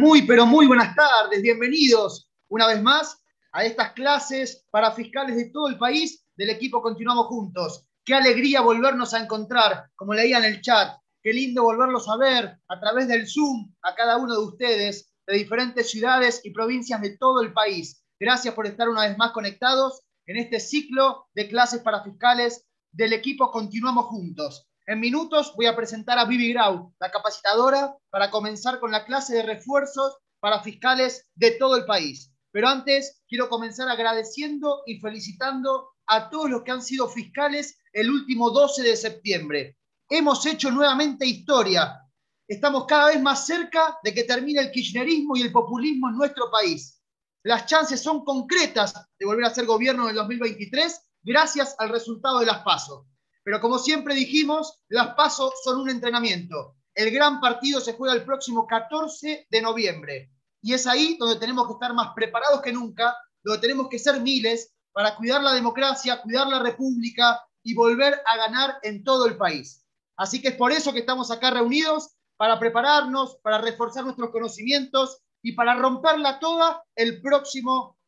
Muy, pero muy buenas tardes. Bienvenidos una vez más a estas clases para fiscales de todo el país del equipo Continuamos Juntos. Qué alegría volvernos a encontrar, como leía en el chat. Qué lindo volverlos a ver a través del Zoom a cada uno de ustedes de diferentes ciudades y provincias de todo el país. Gracias por estar una vez más conectados en este ciclo de clases para fiscales del equipo Continuamos Juntos. En minutos voy a presentar a Vivi Grau, la capacitadora, para comenzar con la clase de refuerzos para fiscales de todo el país. Pero antes quiero comenzar agradeciendo y felicitando a todos los que han sido fiscales el último 12 de septiembre. Hemos hecho nuevamente historia. Estamos cada vez más cerca de que termine el kirchnerismo y el populismo en nuestro país. Las chances son concretas de volver a ser gobierno en el 2023 gracias al resultado de las pasos. Pero como siempre dijimos, las pasos son un entrenamiento. El gran partido se juega el próximo 14 de noviembre. Y es ahí donde tenemos que estar más preparados que nunca, donde tenemos que ser miles para cuidar la democracia, cuidar la república y volver a ganar en todo el país. Así que es por eso que estamos acá reunidos, para prepararnos, para reforzar nuestros conocimientos y para romperla toda el próximo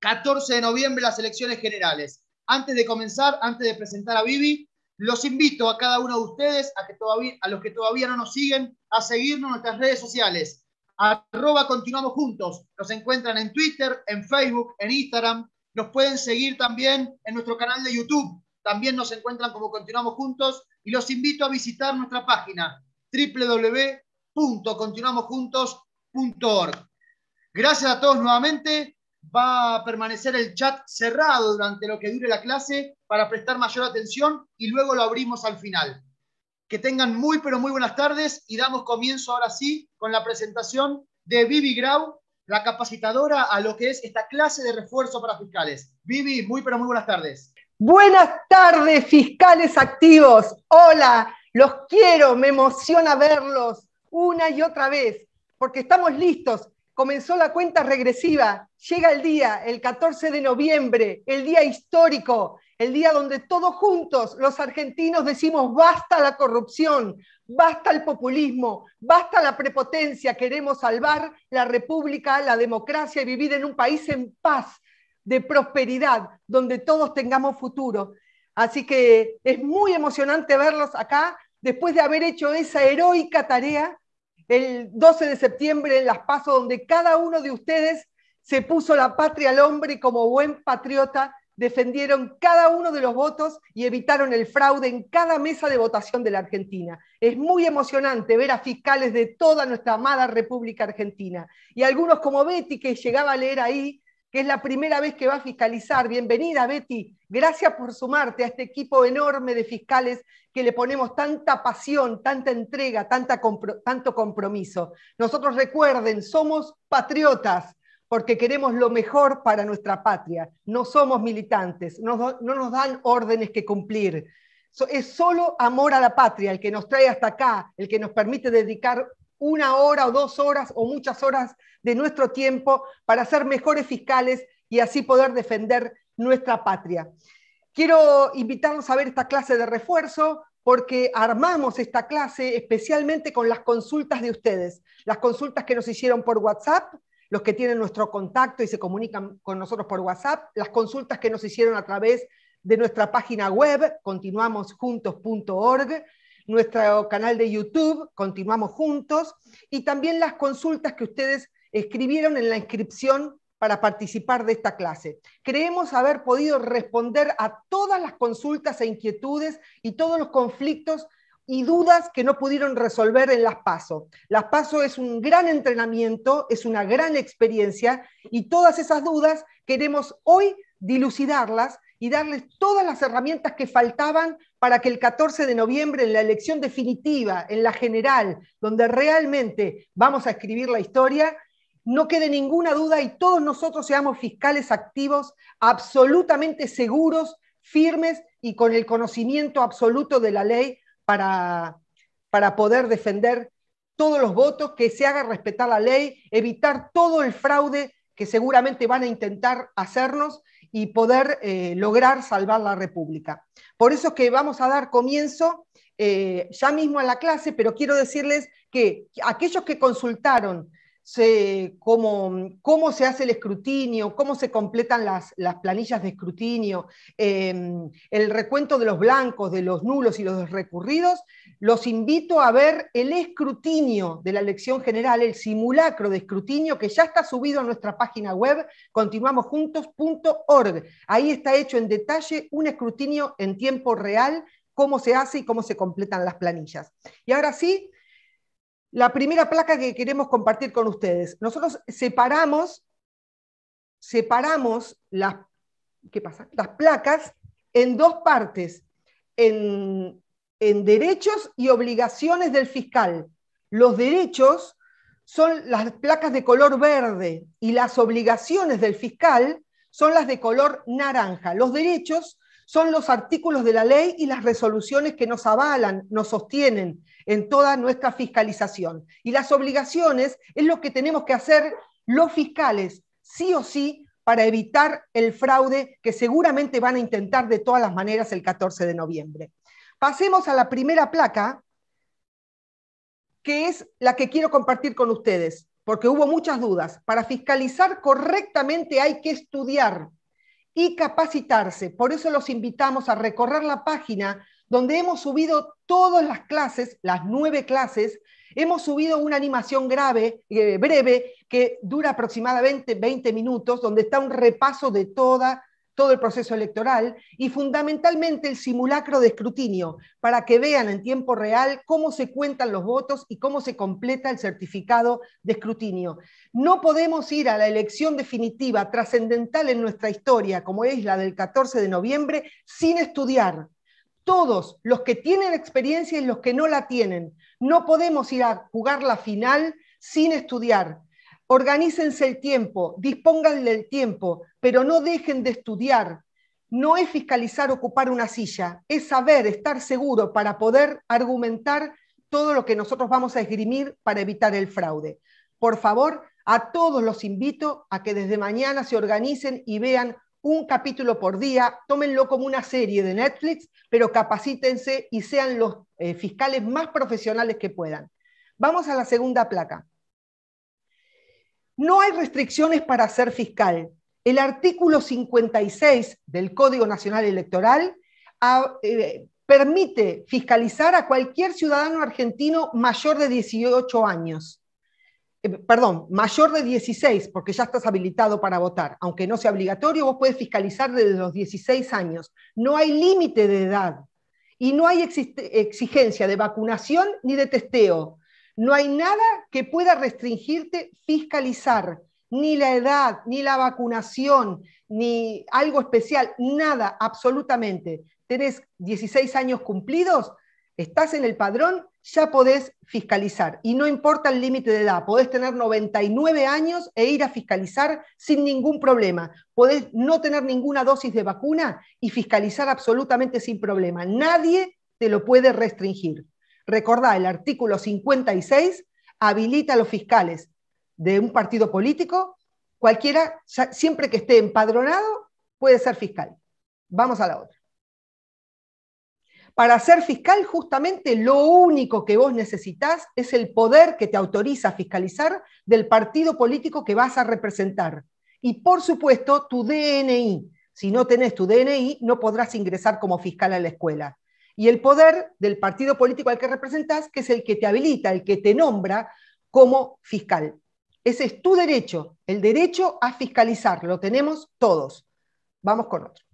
14 de noviembre las elecciones generales. Antes de comenzar, antes de presentar a Vivi, los invito a cada uno de ustedes, a, que todavía, a los que todavía no nos siguen, a seguirnos en nuestras redes sociales. Arroba Continuamos Juntos. Nos encuentran en Twitter, en Facebook, en Instagram. Nos pueden seguir también en nuestro canal de YouTube. También nos encuentran como Continuamos Juntos. Y los invito a visitar nuestra página www.continuamosjuntos.org. Gracias a todos nuevamente va a permanecer el chat cerrado durante lo que dure la clase para prestar mayor atención y luego lo abrimos al final. Que tengan muy, pero muy buenas tardes y damos comienzo ahora sí con la presentación de Vivi Grau, la capacitadora a lo que es esta clase de refuerzo para fiscales. Vivi, muy, pero muy buenas tardes. Buenas tardes, fiscales activos. Hola, los quiero, me emociona verlos una y otra vez, porque estamos listos comenzó la cuenta regresiva. Llega el día, el 14 de noviembre, el día histórico, el día donde todos juntos los argentinos decimos basta la corrupción, basta el populismo, basta la prepotencia, queremos salvar la república, la democracia y vivir en un país en paz, de prosperidad, donde todos tengamos futuro. Así que es muy emocionante verlos acá después de haber hecho esa heroica tarea el 12 de septiembre en Las pasos donde cada uno de ustedes se puso la patria al hombre como buen patriota, defendieron cada uno de los votos y evitaron el fraude en cada mesa de votación de la Argentina. Es muy emocionante ver a fiscales de toda nuestra amada República Argentina y algunos como Betty que llegaba a leer ahí que es la primera vez que va a fiscalizar. Bienvenida, Betty. Gracias por sumarte a este equipo enorme de fiscales que le ponemos tanta pasión, tanta entrega, tanto compromiso. Nosotros recuerden, somos patriotas porque queremos lo mejor para nuestra patria. No somos militantes, no, nos dan órdenes que cumplir. es solo amor a la patria el que nos trae hasta acá, el que nos permite dedicar una hora o dos horas o muchas horas de nuestro tiempo para ser mejores fiscales y así poder defender nuestra patria. Quiero invitarlos a ver esta clase de refuerzo porque armamos esta clase especialmente con las consultas de ustedes, las consultas que nos hicieron por WhatsApp, los que tienen nuestro contacto y se comunican con nosotros por WhatsApp, las consultas que nos hicieron a través de nuestra página web, continuamosjuntos.org, nuestro canal de YouTube, continuamos juntos, y también las consultas que ustedes escribieron en la inscripción para participar de esta clase. Creemos haber podido responder a todas las consultas e inquietudes y todos los conflictos y dudas que no pudieron resolver en Las Paso. Las Paso es un gran entrenamiento, es una gran experiencia y todas esas dudas queremos hoy dilucidarlas y darles todas las herramientas que faltaban para que el 14 de noviembre, en la elección definitiva, en la general, donde realmente vamos a escribir la historia, no quede ninguna duda y todos nosotros seamos fiscales activos, absolutamente seguros, firmes y con el conocimiento absoluto de la ley para, para poder defender todos los votos, que se haga respetar la ley, evitar todo el fraude que seguramente van a intentar hacernos y poder eh, lograr salvar la República. Por eso es que vamos a dar comienzo eh, ya mismo a la clase, pero quiero decirles que aquellos que consultaron cómo, cómo, se hace el escrutinio, cómo se completan las, planillas de escrutinio, em, el recuento de los blancos, de los nulos y los recurridos, los invito a ver el escrutinio de la elección general, el simulacro de escrutinio que ya está subido a nuestra página web continuamosjuntos.org. Ahí está hecho en detalle un escrutinio en tiempo real cómo se hace y cómo se completan las planillas. Y ahora sí, la primera placa que queremos compartir con ustedes. Nosotros separamos, separamos las, las placas en dos partes, en, en derechos y obligaciones del fiscal. Los derechos son las placas de color verde y las obligaciones del fiscal son las de color naranja. Los derechos son los artículos de la ley y las resoluciones que nos avalan, nos sostienen, en toda nuestra fiscalización. Y las obligaciones es lo que tenemos que hacer los fiscales, sí o sí, para evitar el fraude que seguramente van a intentar de todas las maneras el 14 de noviembre. Pasemos a la primera placa, que es la que quiero compartir con ustedes, porque hubo muchas dudas. Para fiscalizar correctamente hay que estudiar y capacitarse. Por eso los invitamos a recorrer la página donde hemos subido todas las clases, las nueve clases, hemos subido una animación eh, breve, que dura aproximadamente 20 minutos, donde está un repaso de todo el proceso electoral y fundamentalmente el simulacro de escrutinio, para que vean en tiempo real cómo se cuentan los votos y cómo se completa el certificado de escrutinio. No podemos ir a la elección definitiva, trascendental en nuestra historia, como es la del 14 de noviembre, sin estudiar todos, los que tienen experiencia y los que no la tienen. No podemos ir a jugar la final sin estudiar. Organícense el tiempo, dispónganle el tiempo, pero no dejen de estudiar. No es fiscalizar ocupar una silla, es saber, estar seguro para poder argumentar todo lo que nosotros vamos a esgrimir para evitar el fraude. Por favor, a todos los invito a que desde mañana se organicen y vean un capítulo por día, tómenlo como una serie de Netflix, pero capacítense y sean los eh, fiscales más profesionales que puedan. Vamos a la segunda placa. No hay restricciones para ser fiscal. El artículo 56 del Código Nacional Electoral ah, eh, permite fiscalizar a cualquier ciudadano argentino mayor de 18 años. Eh, perdón, mayor de 16, porque ya estás habilitado para votar, aunque no sea obligatorio, vos puedes fiscalizar desde los 16 años. No hay límite de edad y no hay exigencia de vacunación ni de testeo. No hay nada que pueda restringirte fiscalizar, ni la edad, ni la vacunación, ni algo especial, nada, absolutamente. Tenés 16 años cumplidos, estás en el padrón ya podés fiscalizar. Y no importa el límite de edad, podés tener 99 años e ir a fiscalizar sin ningún problema. Podés no tener ninguna dosis de vacuna y fiscalizar absolutamente sin problema. Nadie te lo puede restringir. Recordá, el artículo 56 habilita a los fiscales de un partido político, cualquiera, siempre que esté empadronado, puede ser fiscal. Vamos a la otra. Para ser fiscal, justamente lo único que vos necesitas es el poder que te autoriza a fiscalizar del partido político que vas a representar. Y por supuesto, tu DNI. Si no tenés tu DNI, no podrás ingresar como fiscal a la escuela. Y el poder del partido político al que representás, que es el que te habilita, el que te nombra como fiscal. Ese es tu derecho, el derecho a fiscalizar. Lo tenemos todos. Vamos con otro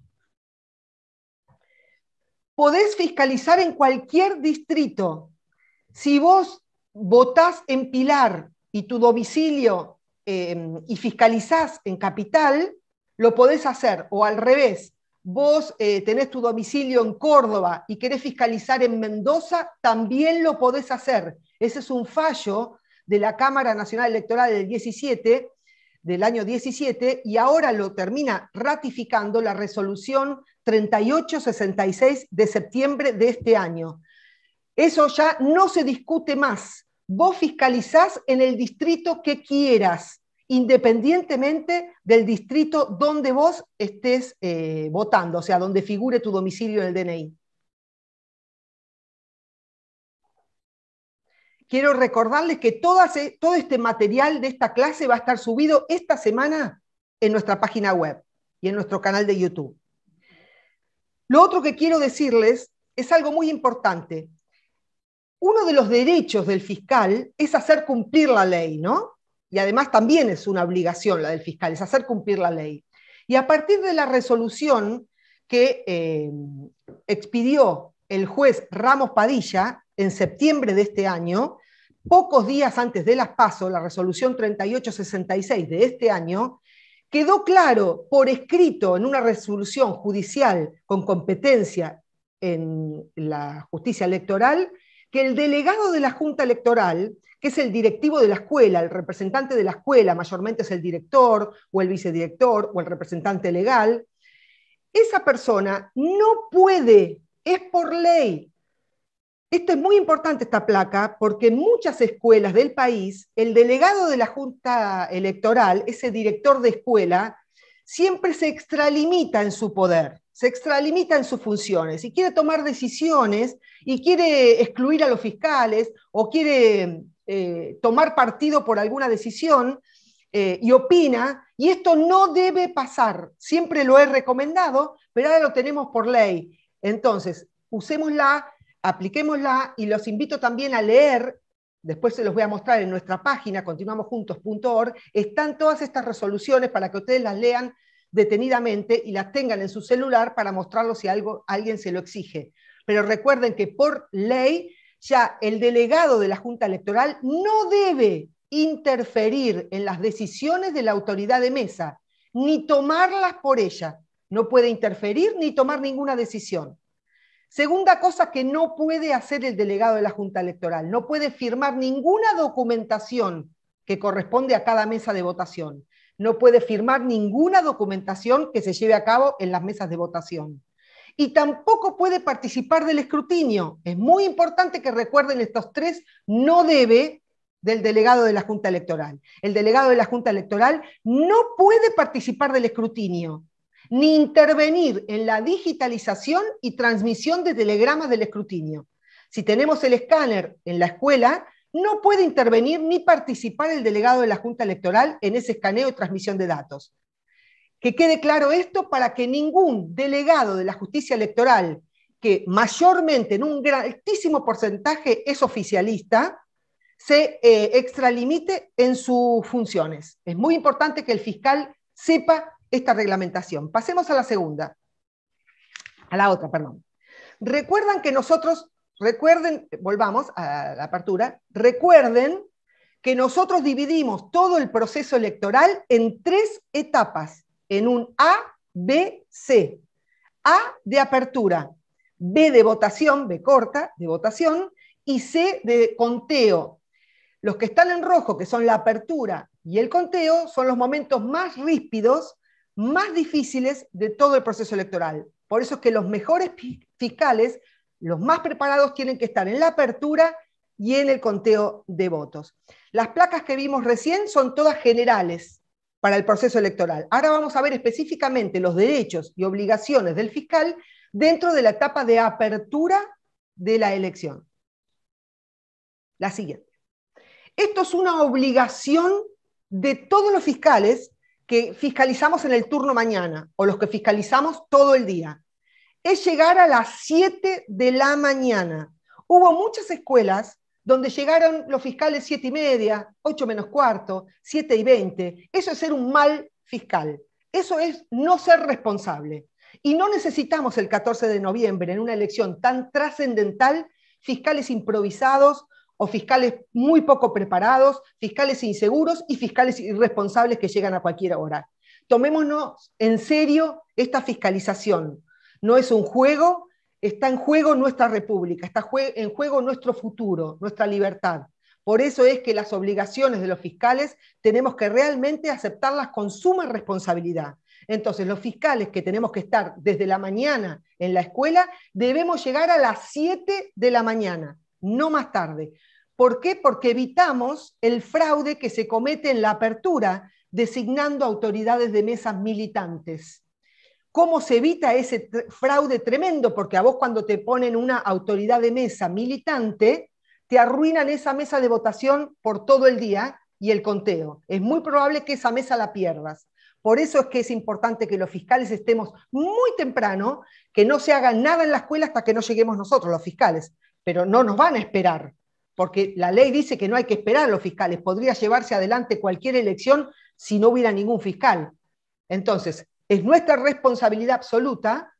podés fiscalizar en cualquier distrito. Si vos votás en Pilar y tu domicilio em, y fiscalizás en Capital, lo podés hacer. O al revés, vos eh, tenés tu domicilio en Córdoba y querés fiscalizar en Mendoza, también lo podés hacer. Ese es un fallo de la Cámara Nacional Electoral del 17, del año 17, y ahora lo termina ratificando la resolución 38-66 de septiembre de este año. Eso ya no se discute más. Vos fiscalizás en el distrito que quieras, independientemente del distrito donde vos estés eh, votando, o sea, donde figure tu domicilio en el DNI. Quiero recordarles que todo este material de esta clase va a estar subido esta semana en nuestra página web y en nuestro canal de YouTube. Lo otro que quiero decirles es algo muy importante. Uno de los derechos del fiscal es hacer cumplir la ley, ¿no? Y además también es una obligación la del fiscal, es hacer cumplir la ley. Y a partir de la resolución que eh, expidió el juez Ramos Padilla en septiembre de este año, pocos días antes de las PASO, la resolución 3866 de este año, quedó claro por escrito en una resolución judicial con competencia en la justicia electoral que el delegado de la Junta Electoral, que es el directivo de la escuela, el representante de la escuela, mayormente es el director o el vicedirector o el representante legal, esa persona no puede, es por ley, esto es muy importante, esta placa, porque en muchas escuelas del país, el delegado de la Junta Electoral, ese director de escuela, siempre se extralimita en su poder, se extralimita en sus funciones y quiere tomar decisiones y quiere excluir a los fiscales o quiere eh, tomar partido por alguna decisión eh, y opina, y esto no debe pasar. Siempre lo he recomendado, pero ahora lo tenemos por ley. Entonces, usémosla apliquémosla y los invito también a leer, después se los voy a mostrar en nuestra página, continuamosjuntos.org, están todas estas resoluciones para que ustedes las lean detenidamente y las tengan en su celular para mostrarlo si algo, alguien se lo exige. Pero recuerden que por ley ya el delegado de la Junta Electoral no debe interferir en las decisiones de la autoridad de mesa, ni tomarlas por ella. No puede interferir ni tomar ninguna decisión. Segunda cosa que no puede hacer el delegado de la Junta Electoral, no puede firmar ninguna documentación que corresponde a cada mesa de votación. No puede firmar ninguna documentación que se lleve a cabo en las mesas de votación. Y tampoco puede participar del escrutinio. Es muy importante que recuerden estos tres no debe del delegado de la Junta Electoral. El delegado de la Junta Electoral no puede participar del escrutinio ni intervenir en la digitalización y transmisión de telegramas del escrutinio. Si tenemos el escáner en la escuela, no puede intervenir ni participar el delegado de la Junta Electoral en ese escaneo y transmisión de datos. Que quede claro esto para que ningún delegado de la justicia electoral, que mayormente en un altísimo porcentaje es oficialista, se eh, extralimite en sus funciones. Es muy importante que el fiscal sepa esta reglamentación. Pasemos a la segunda, a la otra, perdón. Recuerdan que nosotros, recuerden, volvamos a la apertura, recuerden que nosotros dividimos todo el proceso electoral en tres etapas, en un A, B, C. A de apertura, B de votación, B corta, de votación, y C de conteo. Los que están en rojo, que son la apertura y el conteo, son los momentos más ríspidos más difíciles de todo el proceso electoral. Por eso es que los mejores fiscales, los más preparados, tienen que estar en la apertura y en el conteo de votos. Las placas que vimos recién son todas generales para el proceso electoral. Ahora vamos a ver específicamente los derechos y obligaciones del fiscal dentro de la etapa de apertura de la elección. La siguiente. Esto es una obligación de todos los fiscales que fiscalizamos en el turno mañana o los que fiscalizamos todo el día, es llegar a las 7 de la mañana. Hubo muchas escuelas donde llegaron los fiscales 7 y media, 8 menos cuarto, 7 y 20. Eso es ser un mal fiscal. Eso es no ser responsable. Y no necesitamos el 14 de noviembre, en una elección tan trascendental, fiscales improvisados o fiscales muy poco preparados, fiscales inseguros y fiscales irresponsables que llegan a cualquier hora. Tomémonos en serio esta fiscalización. No es un juego, está en juego nuestra república, está en juego nuestro futuro, nuestra libertad. Por eso es que las obligaciones de los fiscales tenemos que realmente aceptarlas con suma responsabilidad. Entonces, los fiscales que tenemos que estar desde la mañana en la escuela, debemos llegar a las 7 de la mañana, no más tarde, ¿Por qué? Porque evitamos el fraude que se comete en la apertura, designando autoridades de mesas militantes. ¿Cómo se evita ese fraude tremendo? Porque a vos cuando te ponen una autoridad de mesa militante, te arruinan esa mesa de votación por todo el día y el conteo. Es muy probable que esa mesa la pierdas. Por eso es que es importante que los fiscales estemos muy temprano, que no se haga nada en la escuela hasta que no lleguemos nosotros, los fiscales, pero no nos van a esperar porque la ley dice que no hay que esperar a los fiscales, podría llevarse adelante cualquier elección si no hubiera ningún fiscal. Entonces, es nuestra responsabilidad absoluta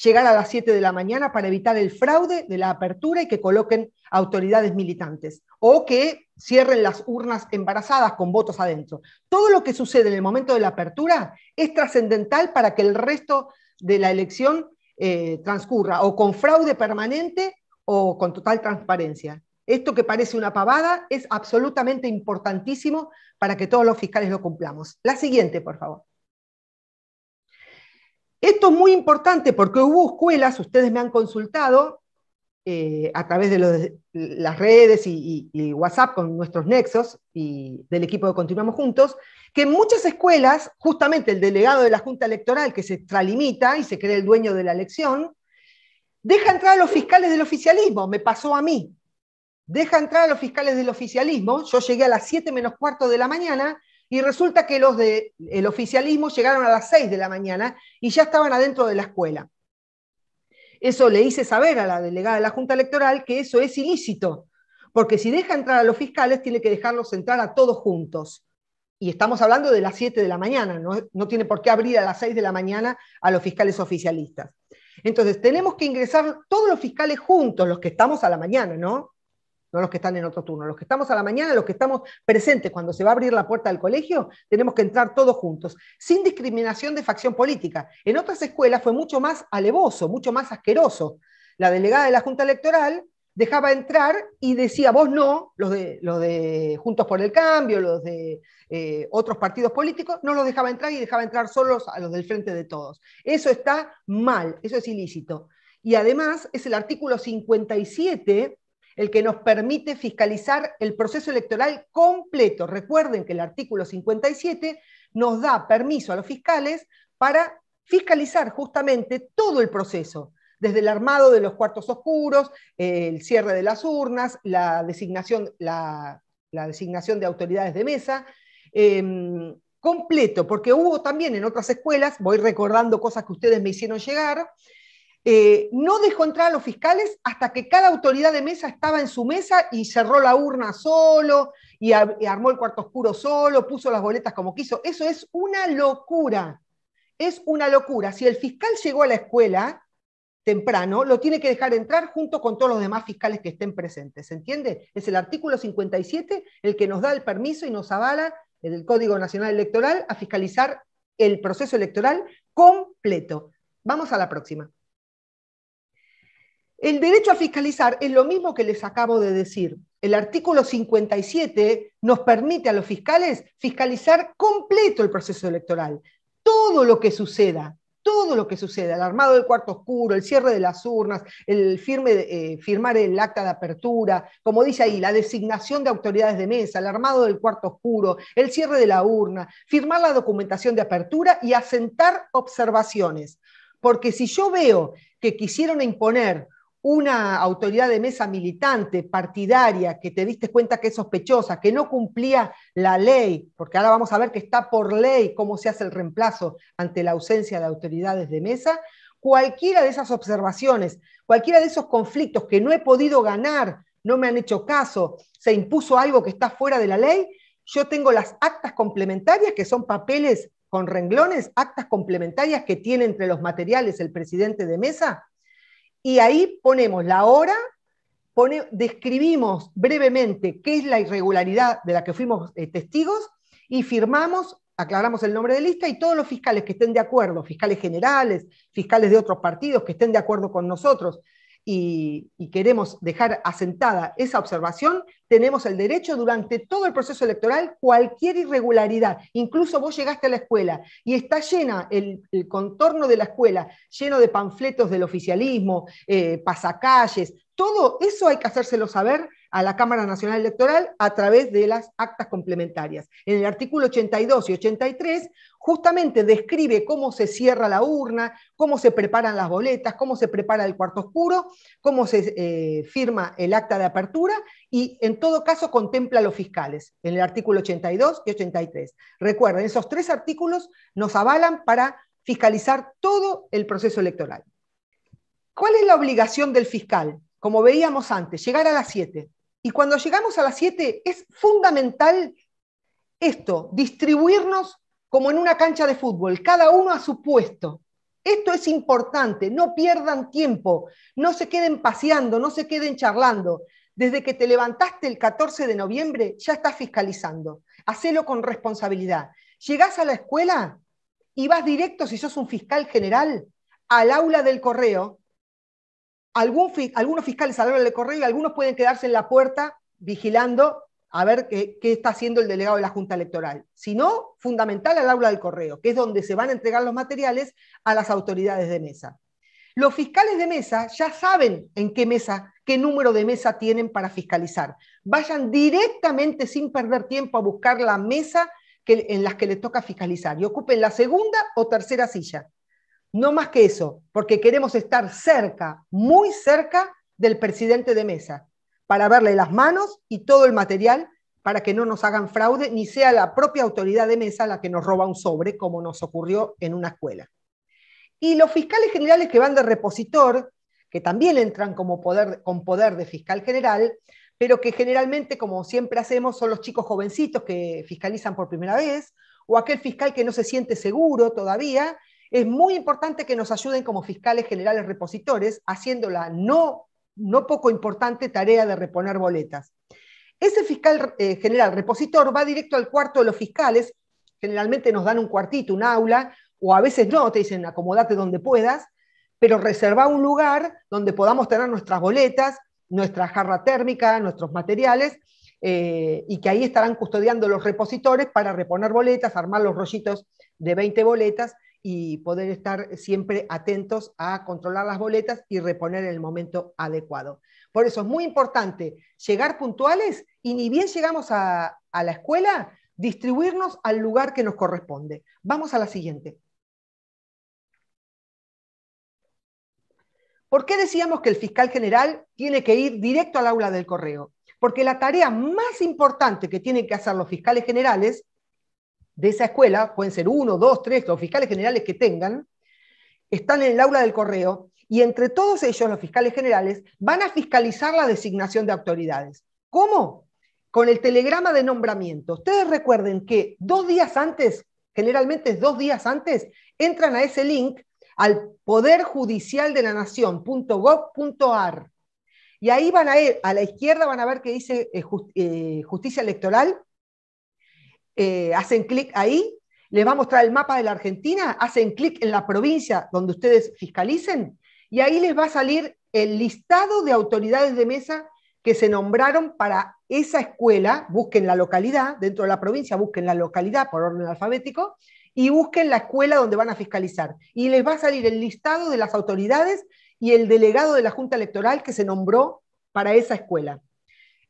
llegar a las 7 de la mañana para evitar el fraude de la apertura y que coloquen autoridades militantes o que cierren las urnas embarazadas con votos adentro. Todo lo que sucede en el momento de la apertura es trascendental para que el resto de la elección eh, transcurra o con fraude permanente o con total transparencia. Esto que parece una pavada es absolutamente importantísimo para que todos los fiscales lo cumplamos. La siguiente, por favor. Esto es muy importante porque hubo escuelas, ustedes me han consultado eh, a través de, las redes y, WhatsApp con nuestros nexos y del equipo de Continuamos Juntos, que en muchas escuelas, justamente el delegado de la Junta Electoral que se extralimita y se cree el dueño de la elección, deja entrar a los fiscales del oficialismo, me pasó a mí deja entrar a los fiscales del oficialismo, yo llegué a las 7 menos cuarto de la mañana y resulta que los del el oficialismo llegaron a las 6 de la mañana y ya estaban adentro de la escuela. Eso le hice saber a la delegada de la Junta Electoral que eso es ilícito, porque si deja entrar a los fiscales tiene que dejarlos entrar a todos juntos. Y estamos hablando de las 7 de la mañana, no, no tiene por qué abrir a las 6 de la mañana a los fiscales oficialistas. Entonces, tenemos que ingresar todos los fiscales juntos, los que estamos a la mañana, ¿no? no los que están en otro turno. Los que estamos a la mañana, los que estamos presentes cuando se va a abrir la puerta del colegio, tenemos que entrar todos juntos, sin discriminación de facción política. En otras escuelas fue mucho más alevoso, mucho más asqueroso. La delegada de la Junta Electoral dejaba entrar y decía, vos no, los de, los de Juntos por el Cambio, los de eh, otros partidos políticos, no los dejaba entrar y dejaba entrar solos a los del frente de todos. Eso está mal, eso es ilícito. Y además es el artículo 57 el que nos permite fiscalizar el proceso electoral completo. Recuerden que el artículo 57 nos da permiso a los fiscales para fiscalizar justamente todo el proceso, desde el armado de los cuartos oscuros, el cierre de las urnas, la designación, la, designación de autoridades de mesa. Em, completo, porque hubo también en otras escuelas, voy recordando cosas que ustedes me hicieron llegar, eh, no dejó entrar a los fiscales hasta que cada autoridad de mesa estaba en su mesa y cerró la urna solo y, armó el cuarto oscuro solo, puso las boletas como quiso. Eso es una locura. Es una locura. Si el fiscal llegó a la escuela temprano, lo tiene que dejar entrar junto con todos los demás fiscales que estén presentes. ¿Se entiende? Es el artículo 57 el que nos da el permiso y nos avala el Código Nacional Electoral a fiscalizar el proceso electoral completo. Vamos a la próxima. El derecho a fiscalizar es lo mismo que les acabo de decir. El artículo 57 nos permite a los fiscales fiscalizar completo el proceso electoral, todo lo que suceda, todo lo que suceda, el armado del cuarto oscuro, el cierre de las urnas, el firme, eh, firmar el acta de apertura, como dice ahí, la designación de autoridades de mesa, el armado del cuarto oscuro, el cierre de la urna, firmar la documentación de apertura y asentar observaciones. Porque si yo veo que quisieron imponer una autoridad de mesa militante, partidaria, que te diste cuenta que es sospechosa, que no cumplía la ley, porque ahora vamos a ver que está por ley cómo se hace el reemplazo ante la ausencia de autoridades de mesa, cualquiera de esas observaciones, cualquiera de esos conflictos que no he podido ganar, no me han hecho caso, se impuso algo que está fuera de la ley, yo tengo las actas complementarias, que son papeles con renglones, actas complementarias que tiene entre los materiales el presidente de mesa, y ahí ponemos la hora, describimos brevemente qué es la irregularidad de la que fuimos eh, testigos y firmamos, aclaramos el nombre de lista y todos los fiscales que estén de acuerdo, fiscales generales, fiscales de otros partidos que estén de acuerdo con nosotros, y, queremos dejar asentada esa observación, tenemos el derecho durante todo el proceso electoral, cualquier irregularidad, incluso vos llegaste a la escuela y está llena el, contorno de la escuela, lleno de panfletos del oficialismo, eh, pasacalles, todo eso hay que hacérselo saber a la Cámara Nacional Electoral a través de las actas complementarias. En el artículo 82 y 83 justamente describe cómo se cierra la urna, cómo se preparan las boletas, cómo se prepara el cuarto oscuro, cómo se eh, firma el acta de apertura y en todo caso contempla a los fiscales en el artículo 82 y 83. Recuerden, esos tres artículos nos avalan para fiscalizar todo el proceso electoral. ¿Cuál es la obligación del fiscal? Como veíamos antes, llegar a las 7. Y cuando llegamos a las 7 es fundamental esto, distribuirnos como en una cancha de fútbol, cada uno a su puesto. Esto es importante, no pierdan tiempo, no se queden paseando, no se queden charlando. Desde que te levantaste el 14 de noviembre, ya estás fiscalizando. Hacelo con responsabilidad. Llegás a la escuela y vas directo, si sos un fiscal general, al aula del correo. algunos fiscales al aula del correo y algunos pueden quedarse en la puerta vigilando a ver qué, está haciendo el delegado de la Junta Electoral, sino fundamental al aula del correo, que es donde se van a entregar los materiales a las autoridades de mesa. Los fiscales de mesa ya saben en qué mesa, qué número de mesa tienen para fiscalizar. Vayan directamente sin perder tiempo a buscar la mesa en las que les toca fiscalizar y ocupen la segunda o tercera silla. No más que eso, porque queremos estar cerca, muy cerca del presidente de mesa para verle las manos y todo el material para que no nos hagan fraude, ni sea la propia autoridad de mesa la que nos roba un sobre, como nos ocurrió en una escuela. Y los fiscales generales que van de repositor, que también entran como poder, con poder de fiscal general, pero que generalmente, como siempre hacemos, son los chicos jovencitos que fiscalizan por primera vez, o aquel fiscal que no se siente seguro todavía, es muy importante que nos ayuden como fiscales generales repositores, haciéndola no no poco importante tarea de reponer boletas. Ese fiscal eh, general repositor va directo al cuarto de los fiscales, generalmente nos dan un cuartito, un aula, o a veces no, te dicen acomodate donde puedas, pero reserva un lugar donde podamos tener nuestras boletas, nuestra jarra térmica, nuestros materiales, eh, y que ahí estarán custodiando los repositores para reponer boletas, armar los rollitos de 20 boletas y poder estar siempre atentos a controlar las boletas y reponer en el momento adecuado. Por eso es muy importante llegar puntuales y ni bien llegamos a, la escuela, distribuirnos al lugar que nos corresponde. Vamos a la siguiente. ¿Por qué decíamos que el fiscal general tiene que ir directo al aula del correo? Porque la tarea más importante que tienen que hacer los fiscales generales de esa escuela, pueden ser uno, dos, tres, los fiscales generales que tengan, están en el aula del correo y entre todos ellos, los fiscales generales, van a fiscalizar la designación de autoridades. ¿Cómo? Con el telegrama de nombramiento. Ustedes recuerden que dos días antes, generalmente dos días antes, entran a ese link al poderjudicialdenanación.gov.ar y ahí van a ir, a la izquierda van a ver que dice eh, eh, justicia electoral eh, hacen clic ahí, les va a mostrar el mapa de la Argentina, hacen clic en la provincia donde ustedes fiscalicen y ahí les va a salir el listado de autoridades de mesa que se nombraron para esa escuela, busquen la localidad, dentro de la provincia busquen la localidad por orden alfabético y busquen la escuela donde van a fiscalizar. Y les va a salir el listado de las autoridades y el delegado de la Junta Electoral que se nombró para esa escuela.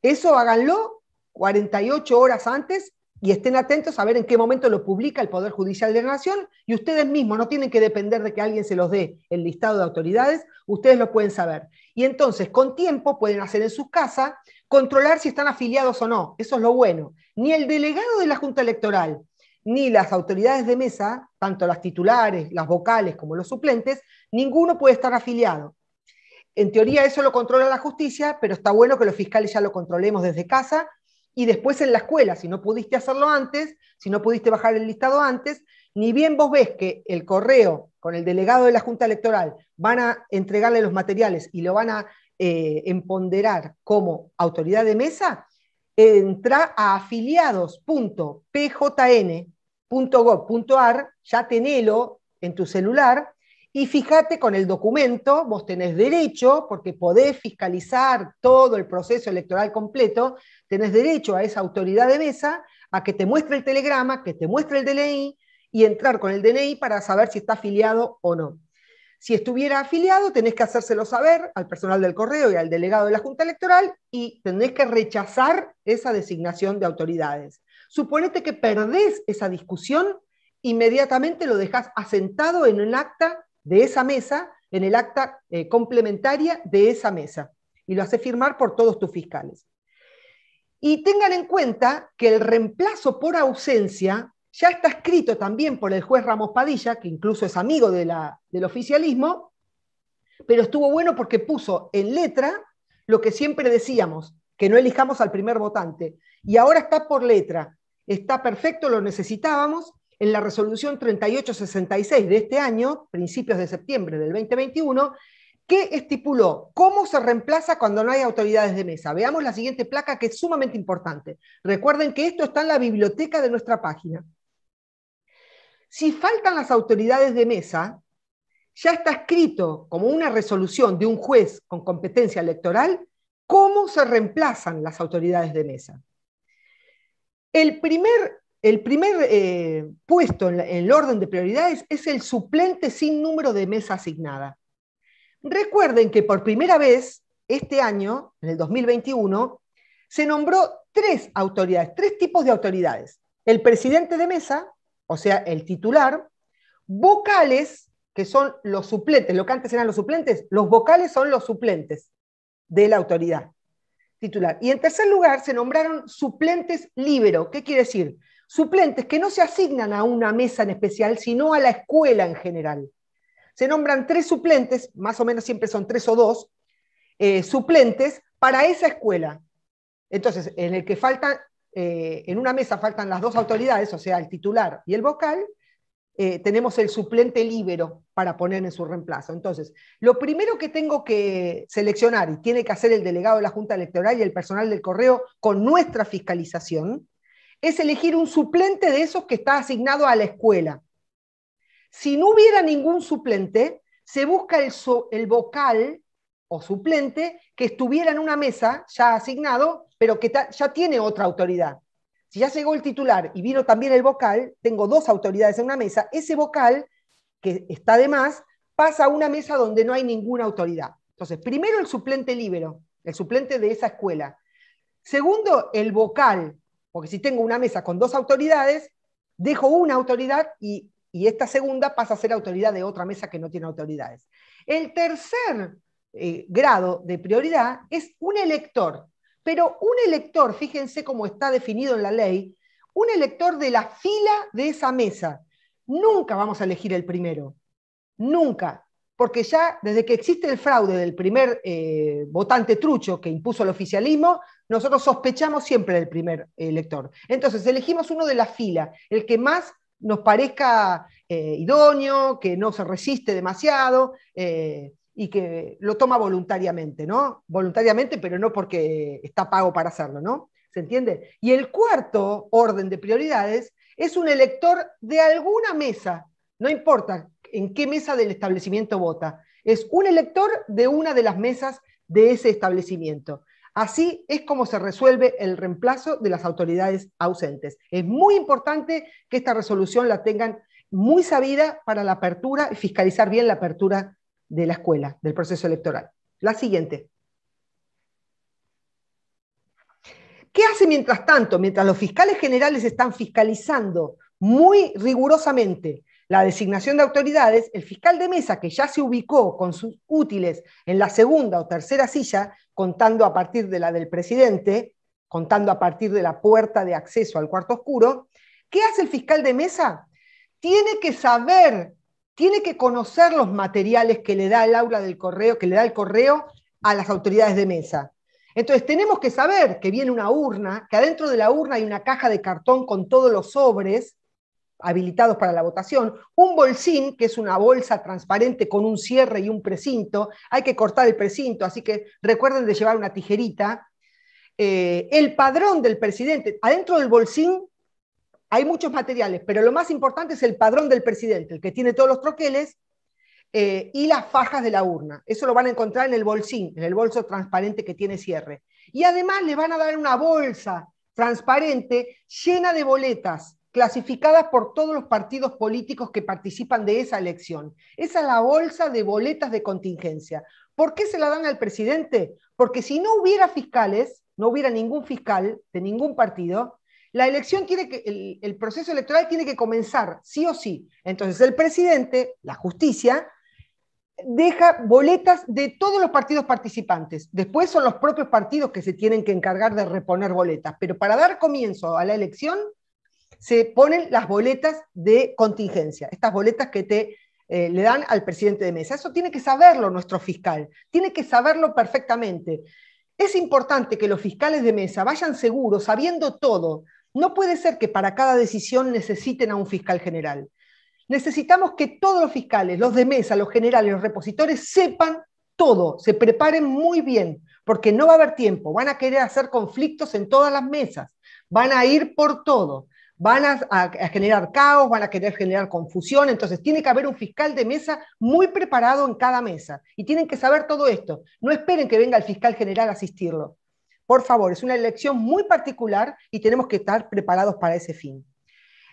Eso háganlo 48 horas antes y estén atentos a ver en qué momento lo publica el Poder Judicial de la Nación y ustedes mismos no tienen que depender de que alguien se los dé el listado de autoridades, ustedes lo pueden saber. Y entonces, con tiempo, pueden hacer en su casa controlar si están afiliados o no, eso es lo bueno. Ni el delegado de la Junta Electoral, ni las autoridades de mesa, tanto las titulares, las vocales como los suplentes, ninguno puede estar afiliado. En teoría eso lo controla la justicia, pero está bueno que los fiscales ya lo controlemos desde casa y después en la escuela, si no pudiste hacerlo antes, si no pudiste bajar el listado antes, ni bien vos ves que el correo con el delegado de la Junta Electoral van a entregarle los materiales y lo van a eh, emponderar como autoridad de mesa, entra a afiliados.pjn.gov.ar, ya tenelo en tu celular, y fíjate con el documento, vos tenés derecho, porque podés fiscalizar todo el proceso electoral completo, tenés derecho a esa autoridad de mesa a que te muestre el telegrama, que te muestre el DNI y entrar con el DNI para saber si está afiliado o no. Si estuviera afiliado, tenés que hacérselo saber al personal del correo y al delegado de la Junta Electoral y tenés que rechazar esa designación de autoridades. Suponete que perdés esa discusión, inmediatamente lo dejás asentado en un acta de esa mesa en el acta eh, complementaria de esa mesa y lo hace firmar por todos tus fiscales. Y tengan en cuenta que el reemplazo por ausencia ya está escrito también por el juez Ramos Padilla, que incluso es amigo del oficialismo, pero estuvo bueno porque puso en letra lo que siempre decíamos, que no elijamos al primer votante. Y ahora está por letra, está perfecto, lo necesitábamos, en la resolución 3866 de este año, principios de septiembre del 2021, que estipuló cómo se reemplaza cuando no hay autoridades de mesa. Veamos la siguiente placa que es sumamente importante. Recuerden que esto está en la biblioteca de nuestra página. Si faltan las autoridades de mesa, ya está escrito como una resolución de un juez con competencia electoral cómo se reemplazan las autoridades de mesa. El primer el primer eh, puesto en, el orden de prioridades es el suplente sin número de mesa asignada. Recuerden que por primera vez este año, en el 2021, se nombró tres autoridades, tres tipos de autoridades. El presidente de mesa, o sea, el titular, vocales, que son los suplentes, lo que antes eran los suplentes, los vocales son los suplentes de la autoridad titular. Y en tercer lugar, se nombraron suplentes libero. ¿Qué quiere decir? suplentes que no se asignan a una mesa en especial, sino a la escuela en general. Se nombran tres suplentes, más o menos siempre son tres o dos, eh, suplentes para esa escuela. Entonces, en el que eh, en una mesa faltan las dos autoridades, o sea, el titular y el vocal, eh, tenemos el suplente libero para poner en su reemplazo. Entonces, lo primero que tengo que seleccionar y tiene que hacer el delegado de la Junta Electoral y el personal del correo con nuestra fiscalización es elegir un suplente de esos que está asignado a la escuela. Si no hubiera ningún suplente, se busca el, vocal o suplente que estuviera en una mesa ya asignado, pero que ya tiene otra autoridad. Si ya llegó el titular y vino también el vocal, tengo dos autoridades en una mesa, ese vocal que está de más pasa a una mesa donde no hay ninguna autoridad. Entonces, primero el suplente libero, el suplente de esa escuela. Segundo, el vocal porque si tengo una mesa con dos autoridades, dejo una autoridad y, esta segunda pasa a ser autoridad de otra mesa que no tiene autoridades. El tercer eh, grado de prioridad es un elector. Pero un elector, fíjense cómo está definido en la ley, un elector de la fila de esa mesa. Nunca vamos a elegir el primero. Nunca. Porque ya desde que existe el fraude del primer eh, votante trucho que impuso el oficialismo, nosotros sospechamos siempre del primer elector. Eh, Entonces, elegimos uno de la fila, el que más nos parezca eh, idóneo, que no se resiste demasiado eh, y que lo toma voluntariamente, ¿no? Voluntariamente, pero no porque está pago para hacerlo, ¿no? ¿Se entiende? Y el cuarto orden de prioridades es un elector de alguna mesa, no importa en qué mesa del establecimiento vota, es un elector de una de las mesas de ese establecimiento. Así es como se resuelve el reemplazo de las autoridades ausentes. Es muy importante que esta resolución la tengan muy sabida para la apertura y fiscalizar bien la apertura de la escuela, del proceso electoral. La siguiente. ¿Qué hace mientras tanto? Mientras los fiscales generales están fiscalizando muy rigurosamente la designación de autoridades, el fiscal de mesa que ya se ubicó con sus útiles en la segunda o tercera silla contando a partir de la del presidente, contando a partir de la puerta de acceso al cuarto oscuro, ¿qué hace el fiscal de mesa? Tiene que saber, tiene que conocer los materiales que le da el aula del correo, que le da el correo a las autoridades de mesa. Entonces tenemos que saber que viene una urna, que adentro de la urna hay una caja de cartón con todos los sobres, habilitados para la votación, un bolsín, que es una bolsa transparente con un cierre y un precinto, hay que cortar el precinto, así que recuerden de llevar una tijerita, eh, el padrón del presidente, adentro del bolsín hay muchos materiales, pero lo más importante es el padrón del presidente, el que tiene todos los troqueles, eh, y las fajas de la urna. Eso lo van a encontrar en el bolsín, en el bolso transparente que tiene cierre. Y además le van a dar una bolsa transparente llena de boletas clasificadas por todos los partidos políticos que participan de esa elección. Esa es la bolsa de boletas de contingencia. ¿Por qué se la dan al presidente? Porque si no hubiera fiscales, no hubiera ningún fiscal de ningún partido, la elección tiene que, el, el proceso electoral tiene que comenzar, sí o sí. Entonces el presidente, la justicia, deja boletas de todos los partidos participantes. Después son los propios partidos que se tienen que encargar de reponer boletas, pero para dar comienzo a la elección se ponen las boletas de contingencia, estas boletas que te eh, le dan al presidente de mesa. Eso tiene que saberlo nuestro fiscal, tiene que saberlo perfectamente. Es importante que los fiscales de mesa vayan seguros, sabiendo todo. No puede ser que para cada decisión necesiten a un fiscal general. Necesitamos que todos los fiscales, los de mesa, los generales, los repositores, sepan todo, se preparen muy bien, porque no va a haber tiempo, van a querer hacer conflictos en todas las mesas, van a ir por todo van a, generar caos, van a querer generar confusión, entonces tiene que haber un fiscal de mesa muy preparado en cada mesa y tienen que saber todo esto. No esperen que venga el fiscal general a asistirlo. Por favor, es una elección muy particular y tenemos que estar preparados para ese fin.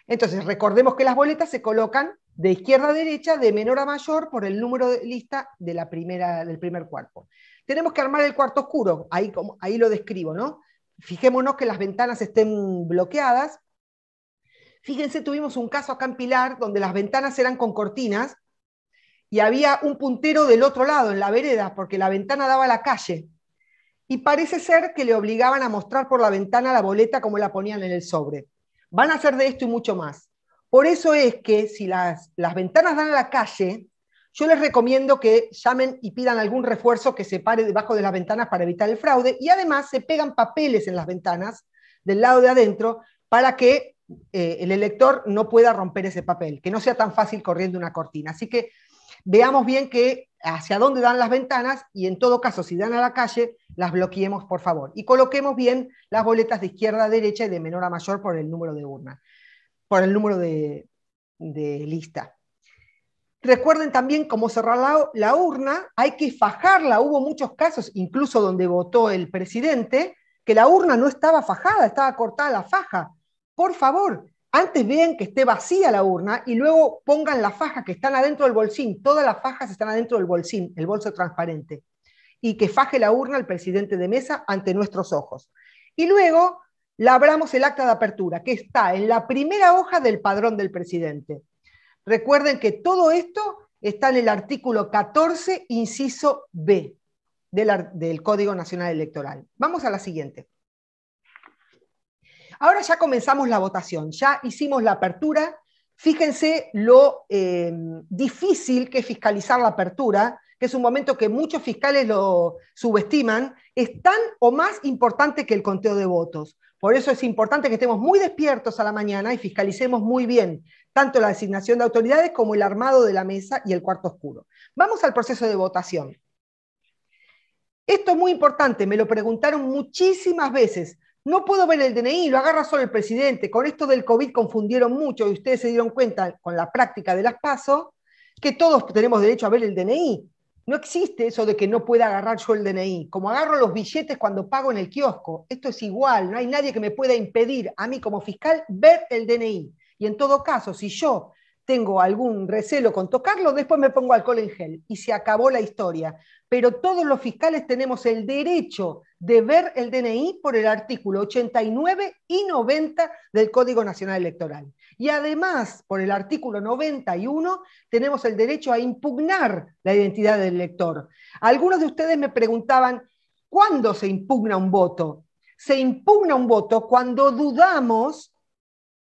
Entonces, recordemos que las boletas se colocan de izquierda a derecha, de menor a mayor, por el número de lista de la primera, del primer cuerpo. Tenemos que armar el cuarto oscuro, ahí, ahí lo describo, ¿no? Fijémonos que las ventanas estén bloqueadas, Fíjense, tuvimos un caso acá en Pilar donde las ventanas eran con cortinas y había un puntero del otro lado, en la vereda, porque la ventana daba a la calle. Y parece ser que le obligaban a mostrar por la ventana la boleta como la ponían en el sobre. Van a hacer de esto y mucho más. Por eso es que si las, las ventanas dan a la calle, yo les recomiendo que llamen y pidan algún refuerzo que se pare debajo de las ventanas para evitar el fraude. Y además se pegan papeles en las ventanas del lado de adentro para que eh, el elector no pueda romper ese papel, que no sea tan fácil corriendo una cortina. Así que veamos bien que hacia dónde dan las ventanas y en todo caso, si dan a la calle, las bloqueemos, por favor. Y coloquemos bien las boletas de izquierda a derecha y de menor a mayor por el número de urna, por el número de, lista. Recuerden también cómo cerrar la, urna, hay que fajarla. Hubo muchos casos, incluso donde votó el presidente, que la urna no estaba fajada, estaba cortada la faja por favor, antes vean que esté vacía la urna y luego pongan las fajas que están adentro del bolsín. Todas las fajas están adentro del bolsín, el bolso transparente. Y que faje la urna el presidente de mesa ante nuestros ojos. Y luego labramos el acta de apertura, que está en la primera hoja del padrón del presidente. Recuerden que todo esto está en el artículo 14, inciso B del, del Código Nacional Electoral. Vamos a la siguiente. Ahora ya comenzamos la votación, ya hicimos la apertura. Fíjense lo eh, difícil que es fiscalizar la apertura, que es un momento que muchos fiscales lo subestiman, es tan o más importante que el conteo de votos. Por eso es importante que estemos muy despiertos a la mañana y fiscalicemos muy bien tanto la designación de autoridades como el armado de la mesa y el cuarto oscuro. Vamos al proceso de votación. Esto es muy importante, me lo preguntaron muchísimas veces. No puedo ver el DNI, lo agarra solo el presidente. Con esto del COVID confundieron mucho y ustedes se dieron cuenta con la práctica de las PASO que todos tenemos derecho a ver el DNI. No existe eso de que no pueda agarrar yo el DNI. Como agarro los billetes cuando pago en el kiosco, esto es igual, no hay nadie que me pueda impedir a mí como fiscal ver el DNI. Y en todo caso, si yo tengo algún recelo con tocarlo, después me pongo alcohol en gel y se acabó la historia. Pero todos los fiscales tenemos el derecho de ver el DNI por el artículo 89 y 90 del Código Nacional Electoral. Y además, por el artículo 91, tenemos el derecho a impugnar la identidad del elector. Algunos de ustedes me preguntaban, ¿cuándo se impugna un voto? Se impugna un voto cuando dudamos